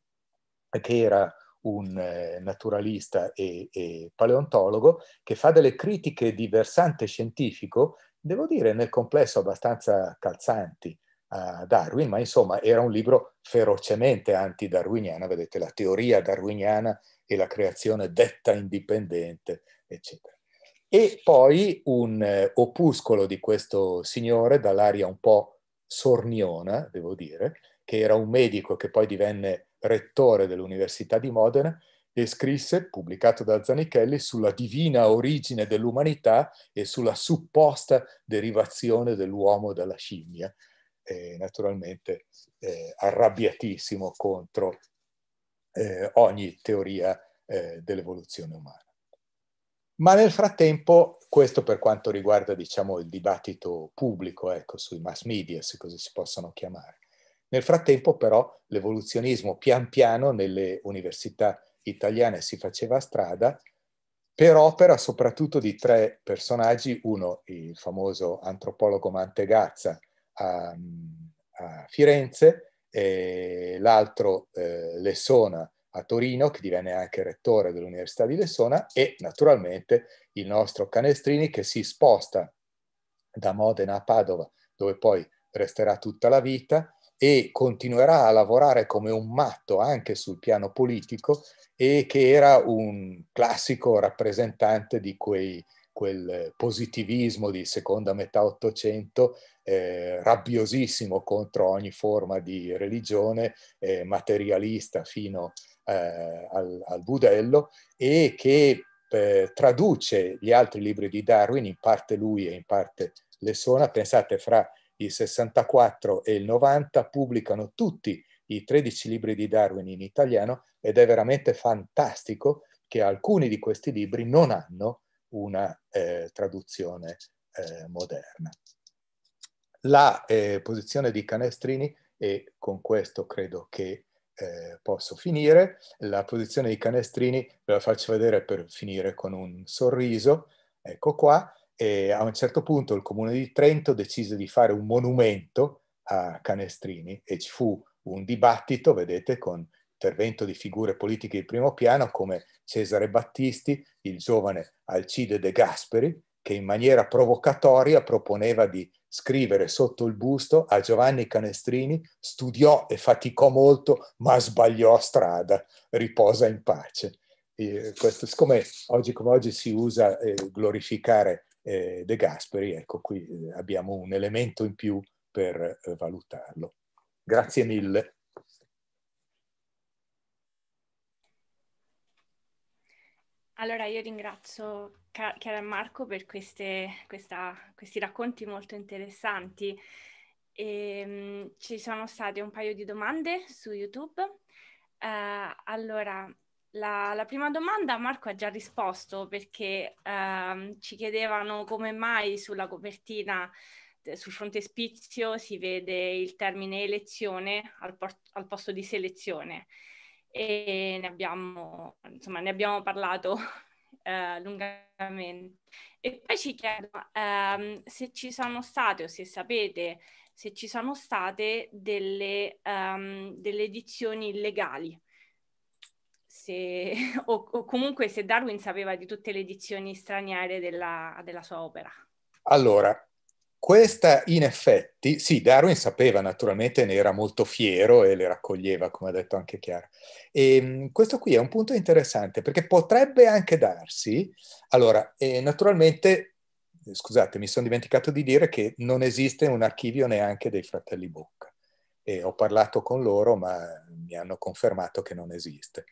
che era un eh, naturalista e, e paleontologo che fa delle critiche di versante scientifico, devo dire nel complesso abbastanza calzanti, a Darwin, ma insomma era un libro ferocemente anti-darwiniana, vedete la teoria darwiniana e la creazione detta indipendente, eccetera e poi un eh, opuscolo di questo signore dall'aria un po' sorniona, devo dire, che era un medico che poi divenne rettore dell'Università di Modena, e scrisse, pubblicato da Zanichelli, sulla divina origine dell'umanità e sulla supposta derivazione dell'uomo dalla scimmia, eh, naturalmente eh, arrabbiatissimo contro eh, ogni teoria eh, dell'evoluzione umana. Ma nel frattempo, questo per quanto riguarda diciamo, il dibattito pubblico ecco, sui mass media, se così si possono chiamare. Nel frattempo però l'evoluzionismo pian piano nelle università italiane si faceva strada per opera soprattutto di tre personaggi, uno il famoso antropologo Mantegazza a, a Firenze, l'altro eh, Lessona a Torino, che divenne anche rettore dell'Università di Lessona, e naturalmente il nostro Canestrini che si sposta da Modena a Padova, dove poi resterà tutta la vita, e continuerà a lavorare come un matto anche sul piano politico e che era un classico rappresentante di quei, quel positivismo di seconda metà Ottocento, eh, rabbiosissimo contro ogni forma di religione, eh, materialista fino eh, al, al, budello e che eh, traduce gli altri libri di Darwin, in parte lui e in parte Lessona. Pensate, fra il 64 e il 90 pubblicano tutti i 13 libri di Darwin in italiano ed è veramente fantastico che alcuni di questi libri non hanno una eh, traduzione eh, moderna. La eh, posizione di Canestrini, e con questo credo che eh, posso finire. La posizione dei canestrini ve la faccio vedere per finire con un sorriso. Ecco qua. E a un certo punto il comune di Trento decise di fare un monumento a Canestrini e ci fu un dibattito, vedete, con intervento di figure politiche di primo piano come Cesare Battisti, il giovane Alcide De Gasperi, che in maniera provocatoria proponeva di scrivere sotto il busto a Giovanni Canestrini studiò e faticò molto ma sbagliò strada, riposa in pace. E questo, siccome oggi come oggi si usa eh, glorificare eh, De Gasperi, ecco qui eh, abbiamo un elemento in più per eh, valutarlo. Grazie mille. Allora io ringrazio Chiara e Marco per queste, questa, questi racconti molto interessanti. E, ehm, ci sono state un paio di domande su YouTube. Uh, allora, la, la, prima domanda Marco ha già risposto perché uh, ci chiedevano come mai sulla copertina eh, sul frontespizio si vede il termine elezione al, por- al posto di selezione e ne abbiamo, insomma, ne abbiamo parlato eh, lungamente. E poi ci chiedono ehm, se ci sono state o se sapete se ci sono state delle, um, delle edizioni illegali. Se, o, o, comunque se Darwin sapeva di tutte le edizioni straniere della, della sua opera. Allora, questa in effetti, sì, Darwin sapeva naturalmente, ne era molto fiero e le raccoglieva, come ha detto anche Chiara. E, ehm, questo qui è un punto interessante perché potrebbe anche darsi, allora, eh, naturalmente, eh, scusate, mi sono dimenticato di dire che non esiste un archivio neanche dei fratelli Bocca. E ho parlato con loro, ma mi hanno confermato che non esiste.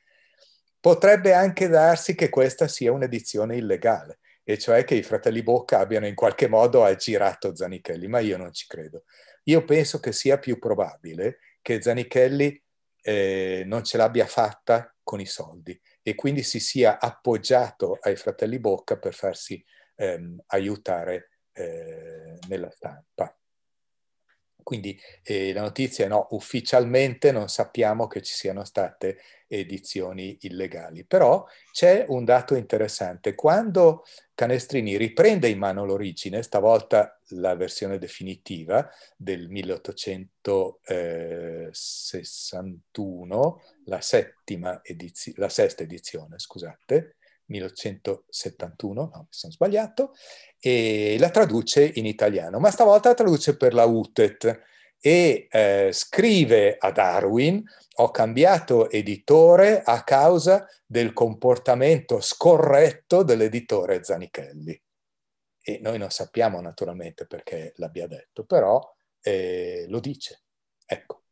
Potrebbe anche darsi che questa sia un'edizione illegale e cioè che i fratelli Bocca abbiano in qualche modo aggirato Zanichelli, ma io non ci credo. Io penso che sia più probabile che Zanichelli eh, non ce l'abbia fatta con i soldi e quindi si sia appoggiato ai fratelli Bocca per farsi ehm, aiutare eh, nella stampa. Quindi eh, la notizia è no, ufficialmente non sappiamo che ci siano state edizioni illegali, però c'è un dato interessante. Quando Canestrini riprende in mano l'origine, stavolta la versione definitiva del 1861, la, edizi- la sesta edizione, scusate, 1871, no, mi sono sbagliato, e la traduce in italiano, ma stavolta la traduce per la UTET e eh, scrive a Darwin, ho cambiato editore a causa del comportamento scorretto dell'editore Zanichelli. E noi non sappiamo naturalmente perché l'abbia detto, però eh, lo dice. Ecco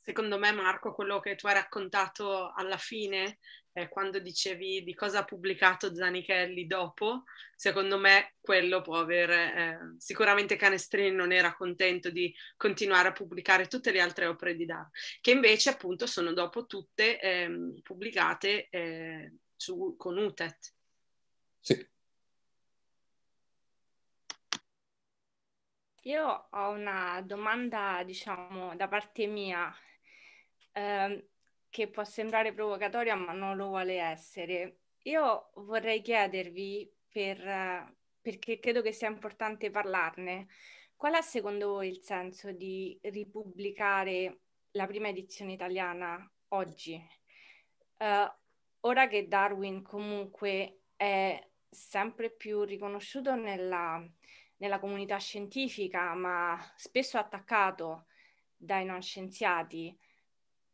secondo me Marco, quello che tu hai raccontato alla fine, eh, quando dicevi di cosa ha pubblicato Zanichelli dopo, secondo me quello può avere. eh, sicuramente Canestrini non era contento di continuare a pubblicare tutte le altre opere di Dar, che invece appunto sono dopo tutte ehm, eh, pubblicate su, con UTET. Sì. Io ho una domanda, diciamo, da parte mia Ehm, che può sembrare provocatoria ma non lo vuole essere. Io vorrei chiedervi, per, perché credo che sia importante parlarne, qual è secondo voi il senso di ripubblicare la prima edizione italiana oggi? Uh, ora che Darwin comunque è sempre più riconosciuto nella, nella comunità scientifica, ma spesso attaccato dai non scienziati,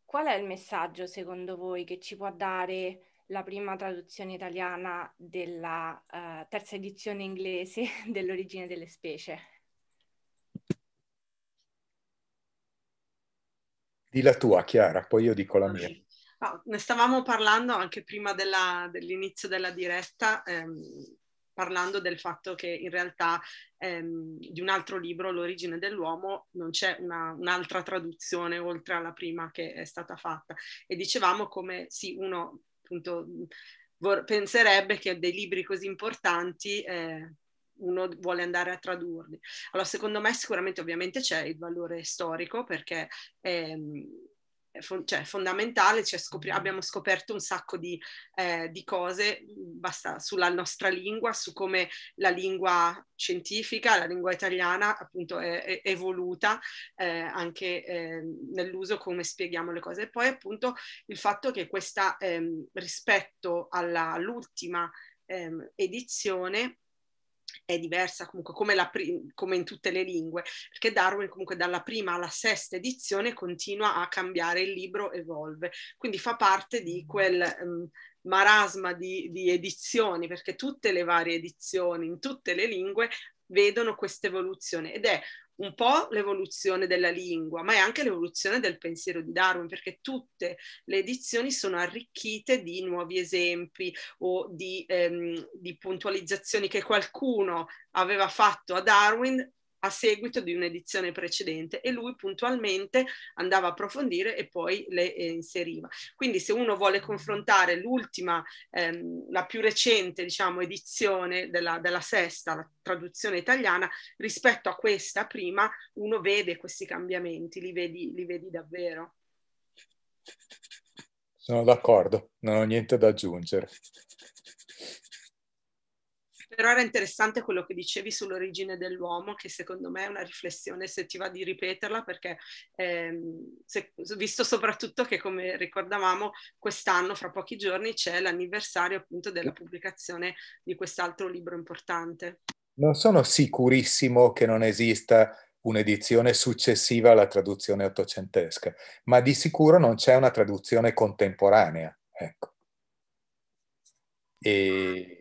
Qual è il messaggio secondo voi che ci può dare la prima traduzione italiana della uh, terza edizione inglese dell'origine delle specie? Di la tua, Chiara, poi io dico la mia. No, ah, ne stavamo parlando anche prima della, dell'inizio della diretta. Ehm, parlando del fatto che in realtà ehm, di un altro libro, L'origine dell'uomo, non c'è una, un'altra traduzione oltre alla prima che è stata fatta. E dicevamo come sì, uno appunto vor- penserebbe che dei libri così importanti eh, uno vuole andare a tradurli. Allora, secondo me sicuramente ovviamente c'è il valore storico perché... Ehm, cioè, fondamentale, cioè scopri- abbiamo scoperto un sacco di, eh, di, cose basta, sulla nostra lingua, su come la lingua scientifica, la lingua italiana appunto è, è evoluta eh, anche eh, nell'uso come spieghiamo le cose. E poi appunto il fatto che questa ehm, rispetto alla, all'ultima ehm, edizione è diversa comunque come, la, come, in tutte le lingue, perché Darwin comunque dalla prima alla sesta edizione continua a cambiare il libro, evolve, quindi fa parte di quel um, marasma di, di edizioni, perché tutte le varie edizioni in tutte le lingue vedono questa evoluzione ed è un po' l'evoluzione della lingua, ma è anche l'evoluzione del pensiero di Darwin, perché tutte le edizioni sono arricchite di nuovi esempi o di, ehm, di puntualizzazioni che qualcuno aveva fatto a Darwin a seguito di un'edizione precedente e lui puntualmente andava a approfondire e poi le eh, inseriva. Quindi se uno vuole confrontare l'ultima, ehm, la più recente diciamo, edizione della, della sesta, la traduzione italiana, rispetto a questa prima uno vede questi cambiamenti, li vedi, li vedi davvero. Sono d'accordo, non ho niente da aggiungere però era interessante quello che dicevi sull'origine dell'uomo, che secondo me è una riflessione, se ti va di ripeterla, perché ehm, se, visto soprattutto che, come ricordavamo, quest'anno, fra pochi giorni, c'è l'anniversario appunto della pubblicazione di quest'altro libro importante. Non sono sicurissimo che non esista un'edizione successiva alla traduzione ottocentesca, ma di sicuro non c'è una traduzione contemporanea. Ecco. E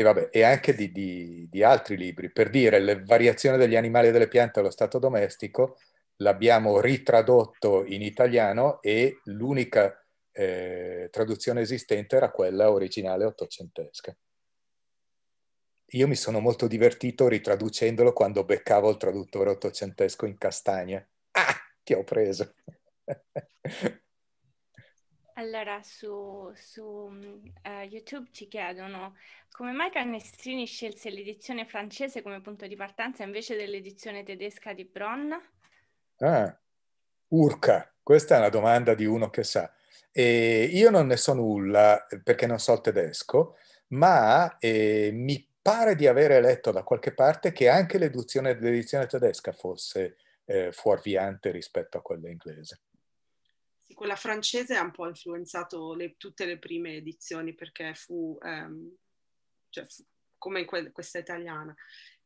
e, vabbè, e anche di, di, di, altri libri. Per dire, le variazioni degli animali e delle piante allo stato domestico l'abbiamo ritradotto in italiano e l'unica eh, traduzione esistente era quella originale ottocentesca. Io mi sono molto divertito ritraducendolo quando beccavo il traduttore ottocentesco in castagna. Ah, ti ho preso! Allora, su, su uh, YouTube ci chiedono come mai Canestrini scelse l'edizione francese come punto di partenza invece dell'edizione tedesca di Bronn? Ah, urca, questa è una domanda di uno che sa. E io non ne so nulla perché non so il tedesco, ma eh, mi pare di avere letto da qualche parte che anche l'edizione, l'edizione tedesca fosse eh, fuorviante rispetto a quella inglese quella francese ha un po' influenzato le, tutte le prime edizioni perché fu, ehm, cioè, fu come que- questa italiana.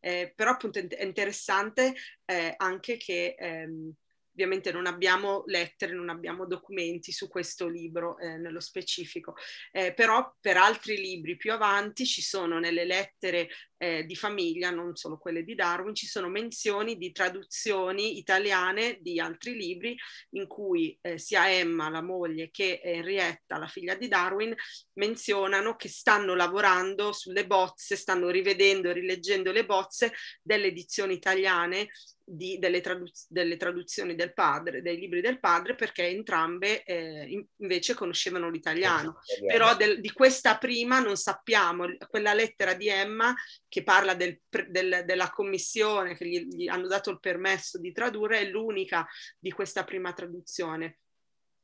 Eh, però appunto è interessante eh, anche che ehm, ovviamente non abbiamo lettere, non abbiamo documenti su questo libro eh, nello specifico, eh, però per altri libri più avanti ci sono nelle lettere eh, di famiglia, non solo quelle di Darwin, ci sono menzioni di traduzioni italiane di altri libri in cui eh, sia Emma, la moglie, che Henrietta, la figlia di Darwin, menzionano che stanno lavorando sulle bozze, stanno rivedendo rileggendo le bozze delle edizioni italiane di, delle, traduz- delle, traduzioni del padre, dei libri del padre, perché entrambe eh, in- invece conoscevano l'italiano. Però del, di questa prima non sappiamo, quella lettera di Emma che parla del, del, della commissione che gli, gli hanno dato il permesso di tradurre è l'unica di questa prima traduzione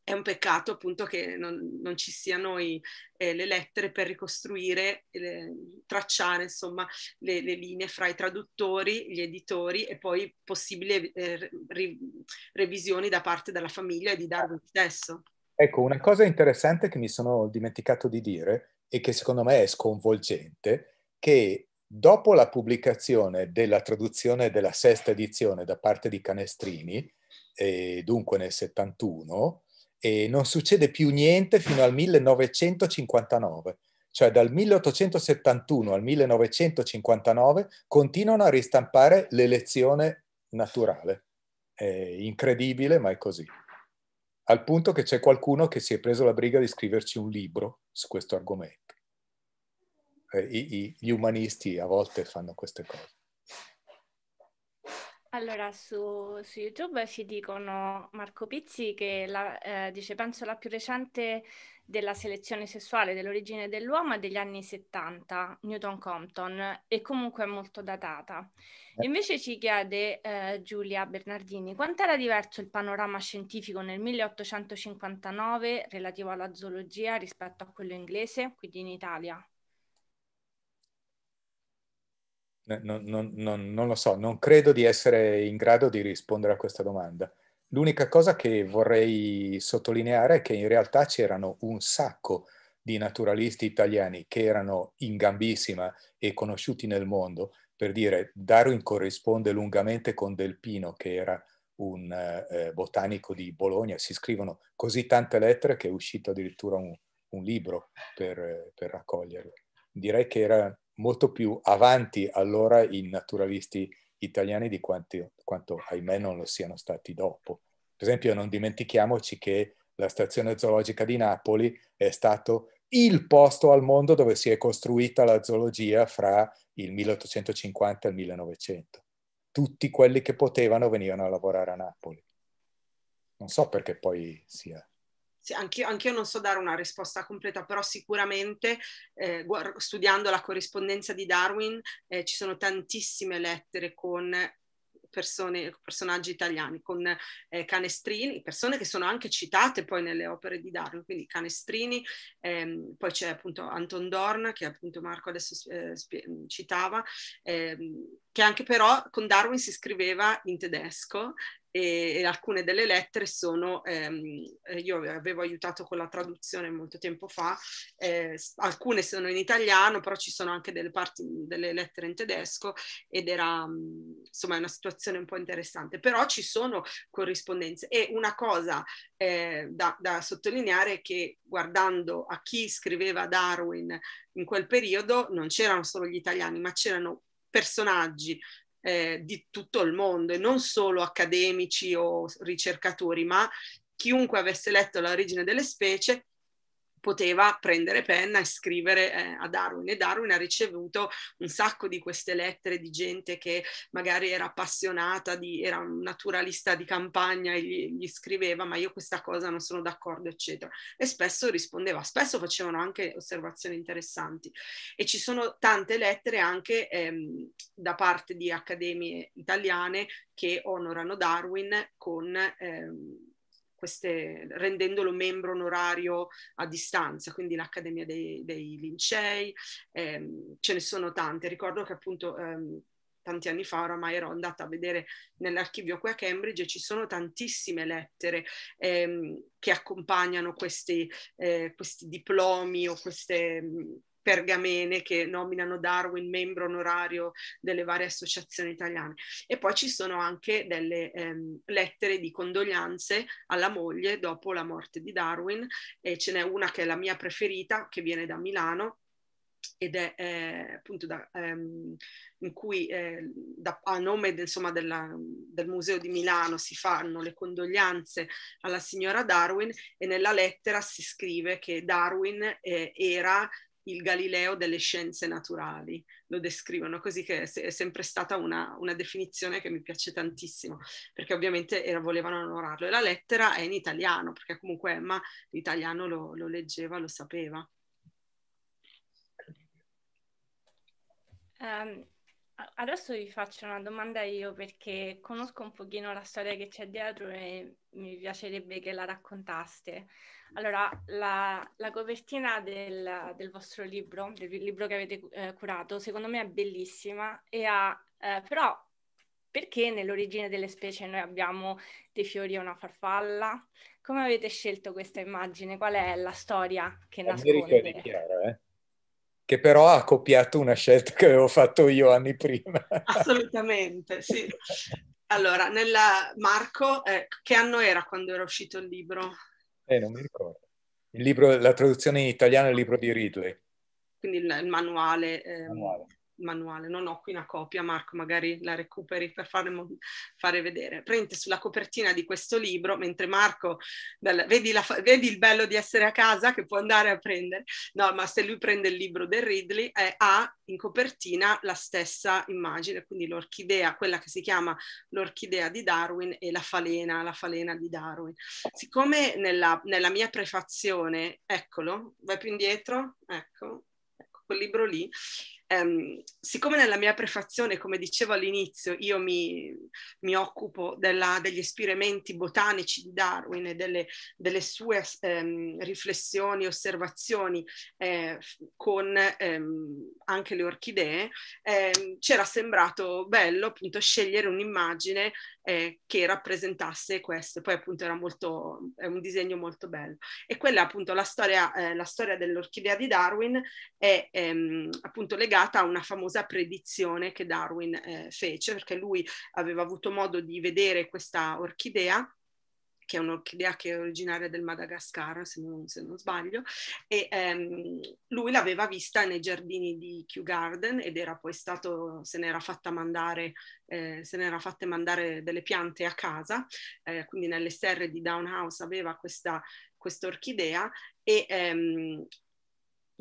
è un peccato appunto che non, non ci siano i, eh, le lettere per ricostruire, le, eh, tracciare insomma le, le, linee fra i traduttori, gli editori e poi possibili eh, re, revisioni da parte della famiglia e di Darwin stesso. Ecco, una cosa interessante che mi sono dimenticato di dire e che secondo me è sconvolgente, che Dopo la pubblicazione della traduzione della sesta edizione da parte di Canestrini, dunque nel 71, non succede più niente fino al 1959 cioè dal 1871 al 1959, continuano a ristampare l'elezione naturale. È incredibile, ma è così. Al punto che c'è qualcuno che si è preso la briga di scriverci un libro su questo argomento eh, i, gli umanisti a volte fanno queste cose. Allora, su, su, YouTube ci dicono Marco Pizzi che la, eh, dice penso la più recente della selezione sessuale dell'origine dell'uomo è degli anni 70, Newton Compton, e comunque è molto datata. Eh. Invece ci chiede eh, Giulia Bernardini quanto era diverso il panorama scientifico nel 1859 relativo alla zoologia rispetto a quello inglese, quindi in Italia? non, non, non, lo so, non credo di essere in grado di rispondere a questa domanda. L'unica cosa che vorrei sottolineare è che in realtà c'erano un sacco di naturalisti italiani che erano in gambissima e conosciuti nel mondo. Per dire, Darwin corrisponde lungamente con Delpino, che era un eh, botanico di Bologna. Si scrivono così tante lettere che è uscito addirittura un, un libro per, eh, per raccoglierle. Direi che era molto più avanti allora i naturalisti italiani di quanto, quanto ahimè non lo siano stati dopo. Per esempio non dimentichiamoci che la stazione zoologica di Napoli è stato il posto al mondo dove si è costruita la zoologia fra il 1850 e il 1900. Tutti quelli che potevano venivano a lavorare a Napoli. Non so perché poi sia anch'io, anch'io non so dare una risposta completa, però sicuramente eh, guard- studiando la corrispondenza di Darwin eh, ci sono tantissime lettere con persone, personaggi italiani, con eh, canestrini, persone che sono anche citate poi nelle opere di Darwin, quindi canestrini, ehm, poi c'è appunto Anton Dorn, che appunto Marco adesso eh, sp- citava, ehm, che anche però con Darwin si scriveva in tedesco e, e alcune delle lettere sono, ehm, eh, io avevo aiutato con la traduzione molto tempo fa, eh, alcune sono in italiano, però ci sono anche delle parti, delle lettere in tedesco ed era mm, insomma una situazione un po' interessante, però ci sono corrispondenze e una cosa eh, da, da sottolineare è che guardando a chi scriveva Darwin in quel periodo non c'erano solo gli italiani, ma c'erano personaggi eh, di tutto il mondo e non solo accademici o ricercatori, ma chiunque avesse letto l'origine delle specie poteva prendere penna e scrivere eh, a Darwin e Darwin ha ricevuto un sacco di queste lettere di gente che magari era appassionata, di, era un naturalista di campagna e gli, gli, scriveva ma io questa cosa non sono d'accordo eccetera e spesso rispondeva, spesso facevano anche osservazioni interessanti e ci sono tante lettere anche ehm, da parte di accademie italiane che onorano Darwin con... Ehm, queste, rendendolo membro onorario a distanza, quindi l'Accademia dei, dei Lincei, ehm, ce ne sono tante. Ricordo che appunto ehm, tanti anni fa oramai ero andata a vedere nell'archivio qui a Cambridge e ci sono tantissime lettere ehm, che accompagnano questi, eh, questi, diplomi o queste... Mh, mm, pergamene che nominano Darwin membro onorario delle varie associazioni italiane. E poi ci sono anche delle ehm, lettere di condoglianze alla moglie dopo la morte di Darwin e ce n'è una che è la mia preferita che viene da Milano ed è eh, appunto da, ehm, in cui eh, da, a nome insomma, della, del Museo di Milano si fanno le condoglianze alla signora Darwin e nella lettera si scrive che Darwin eh, era il Galileo delle scienze naturali, lo descrivono così che è sempre stata una, una definizione che mi piace tantissimo, perché ovviamente era, volevano onorarlo e la lettera è in italiano, perché comunque Emma l'italiano lo, lo leggeva, lo sapeva. Ehm, Adesso vi faccio una domanda io perché conosco un pochino la storia che c'è dietro e mi piacerebbe che la raccontaste. Allora, la, la copertina del, del, vostro libro, del libro che avete eh, curato, secondo me è bellissima e ha, eh, però perché nell'origine delle specie noi abbiamo dei fiori e una farfalla? Come avete scelto questa immagine? Qual è la storia che nasconde? America nasconde? Chiaro, eh? che però ha copiato una scelta che avevo fatto io anni prima. Assolutamente, sì. Allora, nella Marco, eh, che anno era quando era uscito il libro? Eh, non mi ricordo. Il libro, la traduzione in italiano è il libro di Ridley. Quindi il, il manuale. Eh, manuale manuale, non ho qui una copia, Marco, magari la recuperi per fare, fare vedere. Prende sulla copertina di questo libro, mentre Marco, dal, vedi, la, vedi, il bello di essere a casa che può andare a prendere, no, ma se lui prende il libro del Ridley, eh, ha in copertina la stessa immagine, quindi l'orchidea, quella che si chiama l'orchidea di Darwin e la falena, la falena di Darwin. Siccome nella, nella mia prefazione, eccolo, vai più indietro, ecco, ecco quel libro lì, Um, siccome nella mia prefazione, come dicevo all'inizio, io mi, mi occupo della, degli esperimenti botanici di Darwin e delle, delle sue um, riflessioni, osservazioni eh, con um, anche le orchidee, eh, era sembrato bello appunto scegliere un'immagine eh, che rappresentasse questo. Poi appunto era molto, è un disegno molto bello. E quella appunto la storia, eh, la storia dell'orchidea di Darwin è appunto legata collegata a una famosa predizione che Darwin eh, fece, perché lui aveva avuto modo di vedere questa orchidea che è un'orchidea che è originaria del Madagascar, se non, se non sbaglio, e ehm, lui l'aveva vista nei giardini di Kew Garden ed era poi stato, se n'era fatta mandare, eh, se n'era fatte mandare delle piante a casa, eh, quindi nelle serre di Downhouse aveva questa, quest'orchidea e ehm,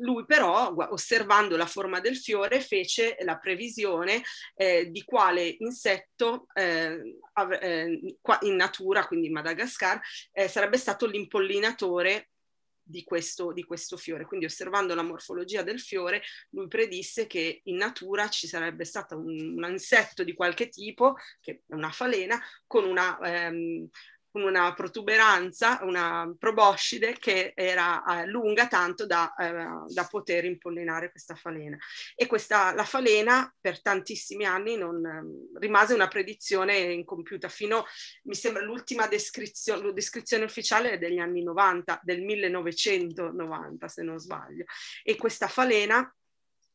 lui però, osservando la forma del fiore, fece la previsione eh, di quale insetto eh, eh in natura, quindi in Madagascar, eh, sarebbe stato l'impollinatore di questo, di questo, fiore. Quindi osservando la morfologia del fiore, lui predisse che in natura ci sarebbe stato un, un insetto di qualche tipo, che è una falena, con una, ehm, con una protuberanza, una proboscide che era eh, lunga tanto da, eh, da, poter impollinare questa falena. E questa, la falena per tantissimi anni non, ehm, rimase una predizione incompiuta fino, mi sembra, l'ultima descrizione, descrizione ufficiale degli anni 90, del 1990 se non sbaglio. E questa falena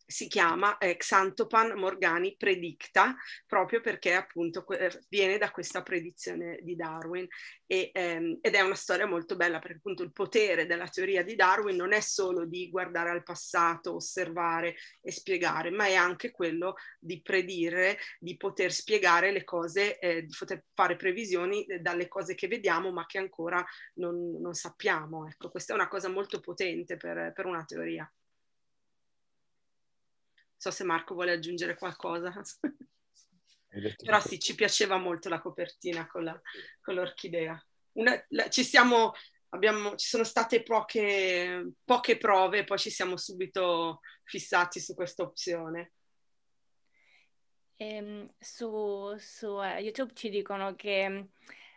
si chiama eh, Xantopan Morgani Predicta, proprio perché appunto que- eh, viene da questa predizione di Darwin e, ehm, ed è una storia molto bella perché appunto il potere della teoria di Darwin non è solo di guardare al passato, osservare e spiegare, ma è anche quello di predire, di poter spiegare le cose, eh, di poter fare previsioni eh, dalle cose che vediamo ma che ancora non, non sappiamo. Ecco, questa è una cosa molto potente per, per una teoria so se Marco vuole aggiungere qualcosa. Però sì, ci piaceva molto la copertina con, la, con l'orchidea. Una, la, ci siamo, abbiamo, ci sono state poche, poche prove, poi ci siamo subito fissati su questa opzione. Ehm, su, su uh, YouTube ci dicono che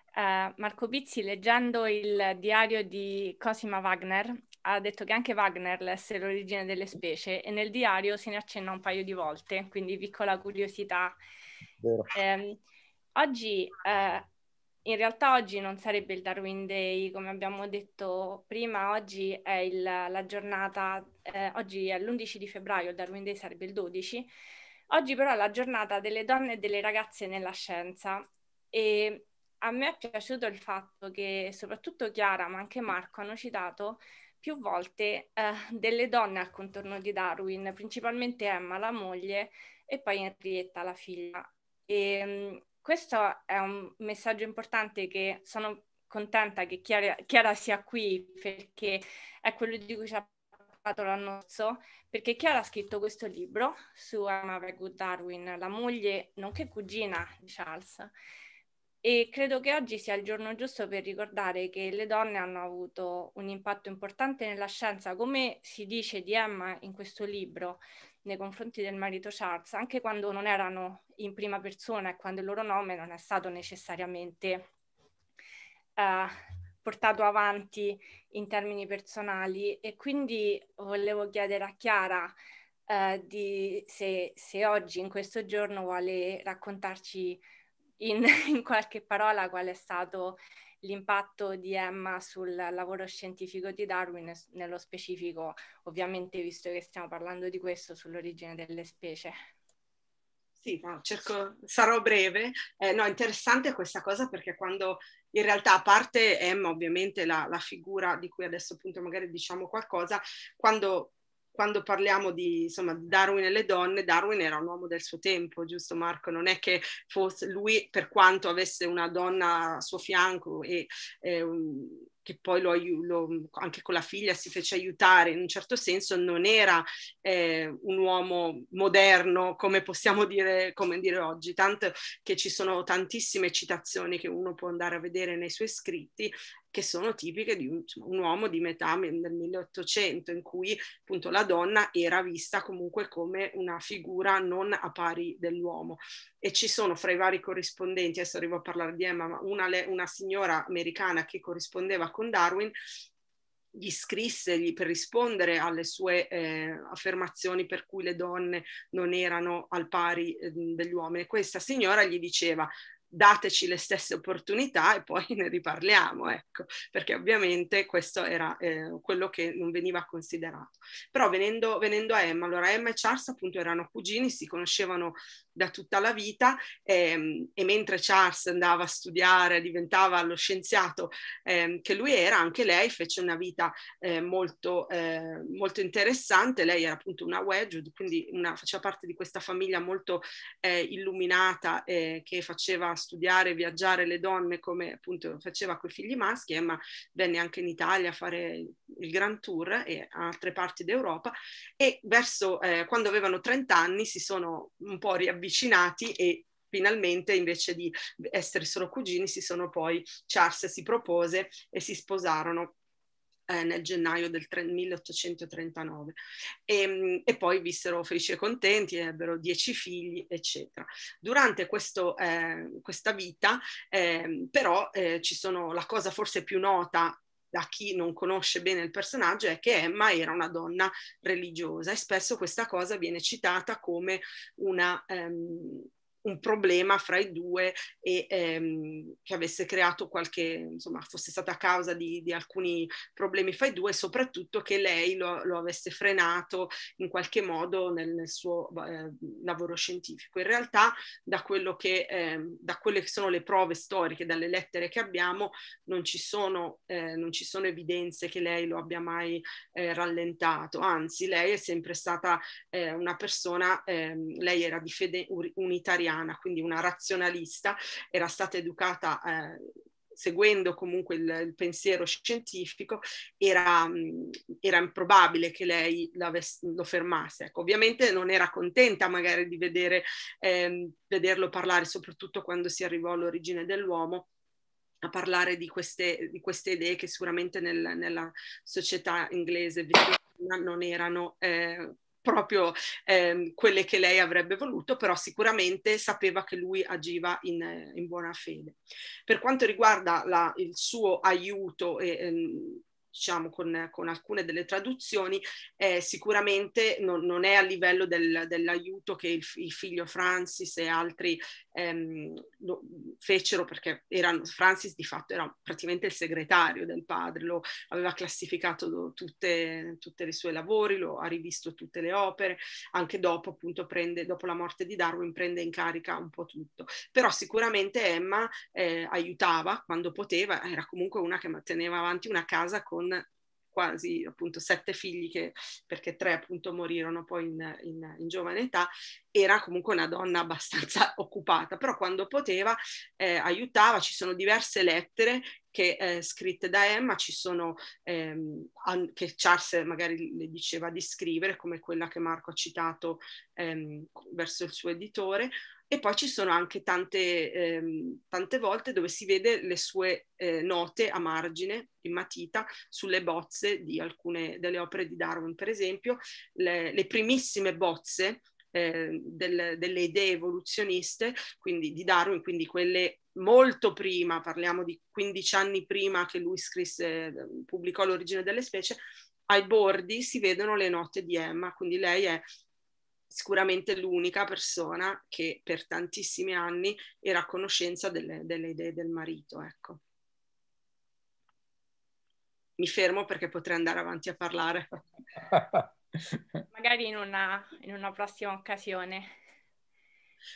uh, Marco Pizzi, leggendo il diario di Cosima Wagner, ha detto che anche Wagner lesse l'origine delle specie e nel diario se ne accenna un paio di volte, quindi piccola curiosità. Eh, oggi, eh, in realtà oggi non sarebbe il Darwin Day, come abbiamo detto prima, oggi è il, la giornata, eh, oggi è l'11 di febbraio, il Darwin Day sarebbe il 12, oggi però è la giornata delle donne e delle ragazze nella scienza e a me è piaciuto il fatto che soprattutto Chiara, ma anche Marco, hanno citato più volte eh, delle donne al contorno di Darwin, principalmente Emma, la moglie, e poi Henrietta, la figlia. E, ehm, questo è un messaggio importante che sono contenta che Chiara, Chiara sia qui perché è quello di cui ci ha parlato l'anno scorso, perché Chiara ha scritto questo libro su Emma Good Darwin, la moglie nonché cugina di Charles. E credo che oggi sia il giorno giusto per ricordare che le donne hanno avuto un impatto importante nella scienza, come si dice di Emma in questo libro nei confronti del marito Charles, anche quando non erano in prima persona e quando il loro nome non è stato necessariamente eh, portato avanti in termini personali. E quindi volevo chiedere a Chiara eh, di, se, se oggi, in questo giorno, vuole raccontarci in, in qualche parola qual è stato l'impatto di Emma sul lavoro scientifico di Darwin, nello specifico, ovviamente, visto che stiamo parlando di questo, sull'origine delle specie. Sì, no, cerco, sarò breve. Eh, no, interessante questa cosa perché quando in realtà, a parte Emma, ovviamente la, la figura di cui adesso appunto magari diciamo qualcosa, quando quando parliamo di, insomma, Darwin e le donne, Darwin era un uomo del suo tempo, giusto Marco? Non è che fosse lui, per quanto avesse una donna a suo fianco e eh, che poi lo, lo, anche con la figlia si fece aiutare, in un certo senso non era eh, un uomo moderno, come possiamo dire, come dire oggi, tanto che ci sono tantissime citazioni che uno può andare a vedere nei suoi scritti che sono tipiche di un, insomma, un uomo di metà del 1800 in cui appunto la donna era vista comunque come una figura non a pari dell'uomo e ci sono fra i vari corrispondenti, adesso arrivo a parlare di Emma, ma una, una signora americana che corrispondeva con Darwin gli scrisse gli, per rispondere alle sue eh, affermazioni per cui le donne non erano al pari eh, degli uomini. Questa signora gli diceva dateci le stesse opportunità e poi ne riparliamo, ecco, perché ovviamente questo era eh, quello che non veniva considerato. Però venendo, venendo, a Emma, allora Emma e Charles appunto erano cugini, si conoscevano da tutta la vita ehm, e mentre Charles andava a studiare, diventava lo scienziato ehm, che lui era, anche lei fece una vita eh, molto, eh, molto, interessante, lei era appunto una Wedgwood, quindi una, faceva parte di questa famiglia molto eh, illuminata eh, che faceva studiare, viaggiare le donne come appunto faceva con i figli maschi, Emma eh, venne anche in Italia a fare il Grand Tour e altre parti d'Europa e verso eh, quando avevano 30 anni si sono un po' riavvicinati e finalmente invece di essere solo cugini si sono poi Charles si propose e si sposarono eh, nel gennaio del 1839 e, ehm, e, poi vissero felici e contenti, ebbero dieci figli, eccetera. Durante questo, eh, questa vita ehm, però eh, ci sono la cosa forse più nota da chi non conosce bene il personaggio è che Emma era una donna religiosa e spesso questa cosa viene citata come una, um, un problema fra i due e ehm, che avesse creato qualche, insomma, fosse stata a causa di, di, alcuni problemi fra i due, soprattutto che lei lo, lo avesse frenato in qualche modo nel, nel suo eh, lavoro scientifico. In realtà, da, che, eh, da, quelle che sono le prove storiche, dalle lettere che abbiamo, non ci sono, eh, non ci sono evidenze che lei lo abbia mai eh, rallentato, anzi, lei è sempre stata eh, una persona, ehm, lei era di fede unitariana cristiana, quindi una razionalista, era stata educata eh, seguendo comunque il, il, pensiero scientifico, era, era improbabile che lei lo fermasse. Ecco, ovviamente non era contenta magari di vedere, eh, vederlo parlare, soprattutto quando si arrivò all'origine dell'uomo a parlare di queste, di queste idee che sicuramente nel, nella società inglese non erano eh, proprio ehm, quelle che lei avrebbe voluto, però sicuramente sapeva che lui agiva in, eh, in buona fede. Per quanto riguarda la, il suo aiuto e ehm, diciamo, con, con, alcune delle traduzioni, eh, sicuramente non, non, è a livello del, dell'aiuto che il, il, figlio Francis e altri ehm, lo, fecero, perché erano, Francis di fatto era praticamente il segretario del padre, lo aveva classificato tutti i suoi lavori, lo ha rivisto tutte le opere, anche dopo appunto prende, dopo la morte di Darwin prende in carica un po' tutto. Però sicuramente Emma eh, aiutava quando poteva, era comunque una che manteneva avanti una casa con con quasi appunto sette figli, che, perché tre appunto morirono poi in, in, in, giovane età, era comunque una donna abbastanza occupata, però quando poteva eh, aiutava, ci sono diverse lettere che, eh, scritte da Emma, ci sono ehm, che Charles magari le diceva di scrivere, come quella che Marco ha citato ehm, verso il suo editore, e poi ci sono anche tante, ehm, tante volte dove si vede le sue eh, note a margine, in matita, sulle bozze di alcune delle opere di Darwin, per esempio, le, le primissime bozze eh, del, delle idee evoluzioniste, quindi di Darwin, quindi quelle molto prima, parliamo di 15 anni prima che lui scrisse, pubblicò l'origine delle specie, ai bordi si vedono le note di Emma, quindi lei è sicuramente l'unica persona che per tantissimi anni era a conoscenza delle, delle idee del marito. Ecco. Mi fermo perché potrei andare avanti a parlare. Magari in una, in una prossima occasione.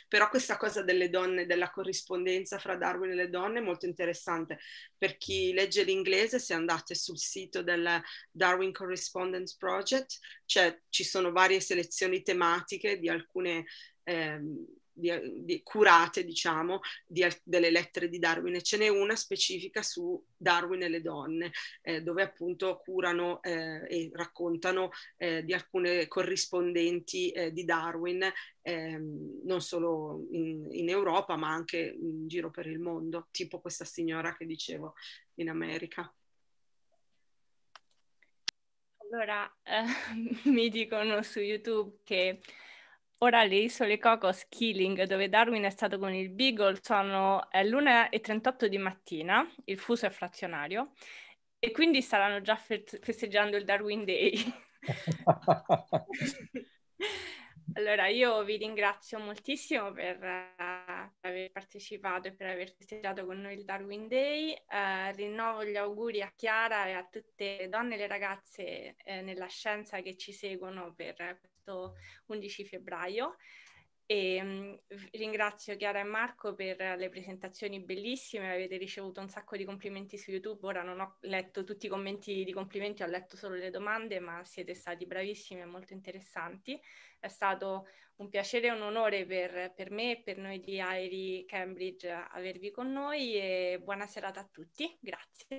Però questa cosa delle donne, della corrispondenza fra Darwin e le donne è molto interessante. Per chi legge l'inglese, se andate sul sito del Darwin Correspondence Project, cioè, ci sono varie selezioni tematiche di alcune... Ehm, di, di, curate, diciamo, di, delle lettere di Darwin e ce n'è una specifica su Darwin e le donne, eh, dove appunto curano eh, e raccontano eh, di alcune corrispondenti eh, di Darwin, ehm, non solo in, in, Europa, ma anche in giro per il mondo, tipo questa signora che dicevo in America. Allora, mi dicono su YouTube che Ora le isole Cocos Killing, dove Darwin è stato con il Beagle, sono l'1.38 di mattina, il fuso è frazionario, e quindi staranno già fe- festeggiando il Darwin Day. allora, io vi ringrazio moltissimo per uh, aver partecipato e per aver festeggiato con noi il Darwin Day. Uh, rinnovo gli auguri a Chiara e a tutte le donne e le ragazze eh, nella scienza che ci seguono per questo 11 febbraio. E ehm, ringrazio Chiara e Marco per le presentazioni bellissime, avete ricevuto un sacco di complimenti su YouTube, ora non ho letto tutti i commenti di complimenti, ho letto solo le domande, ma siete stati bravissimi e molto interessanti. È stato un piacere e un onore per, per me e per noi di Airi Cambridge avervi con noi e buona serata a tutti, grazie.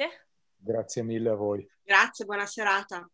Grazie mille a voi. Grazie, buona serata.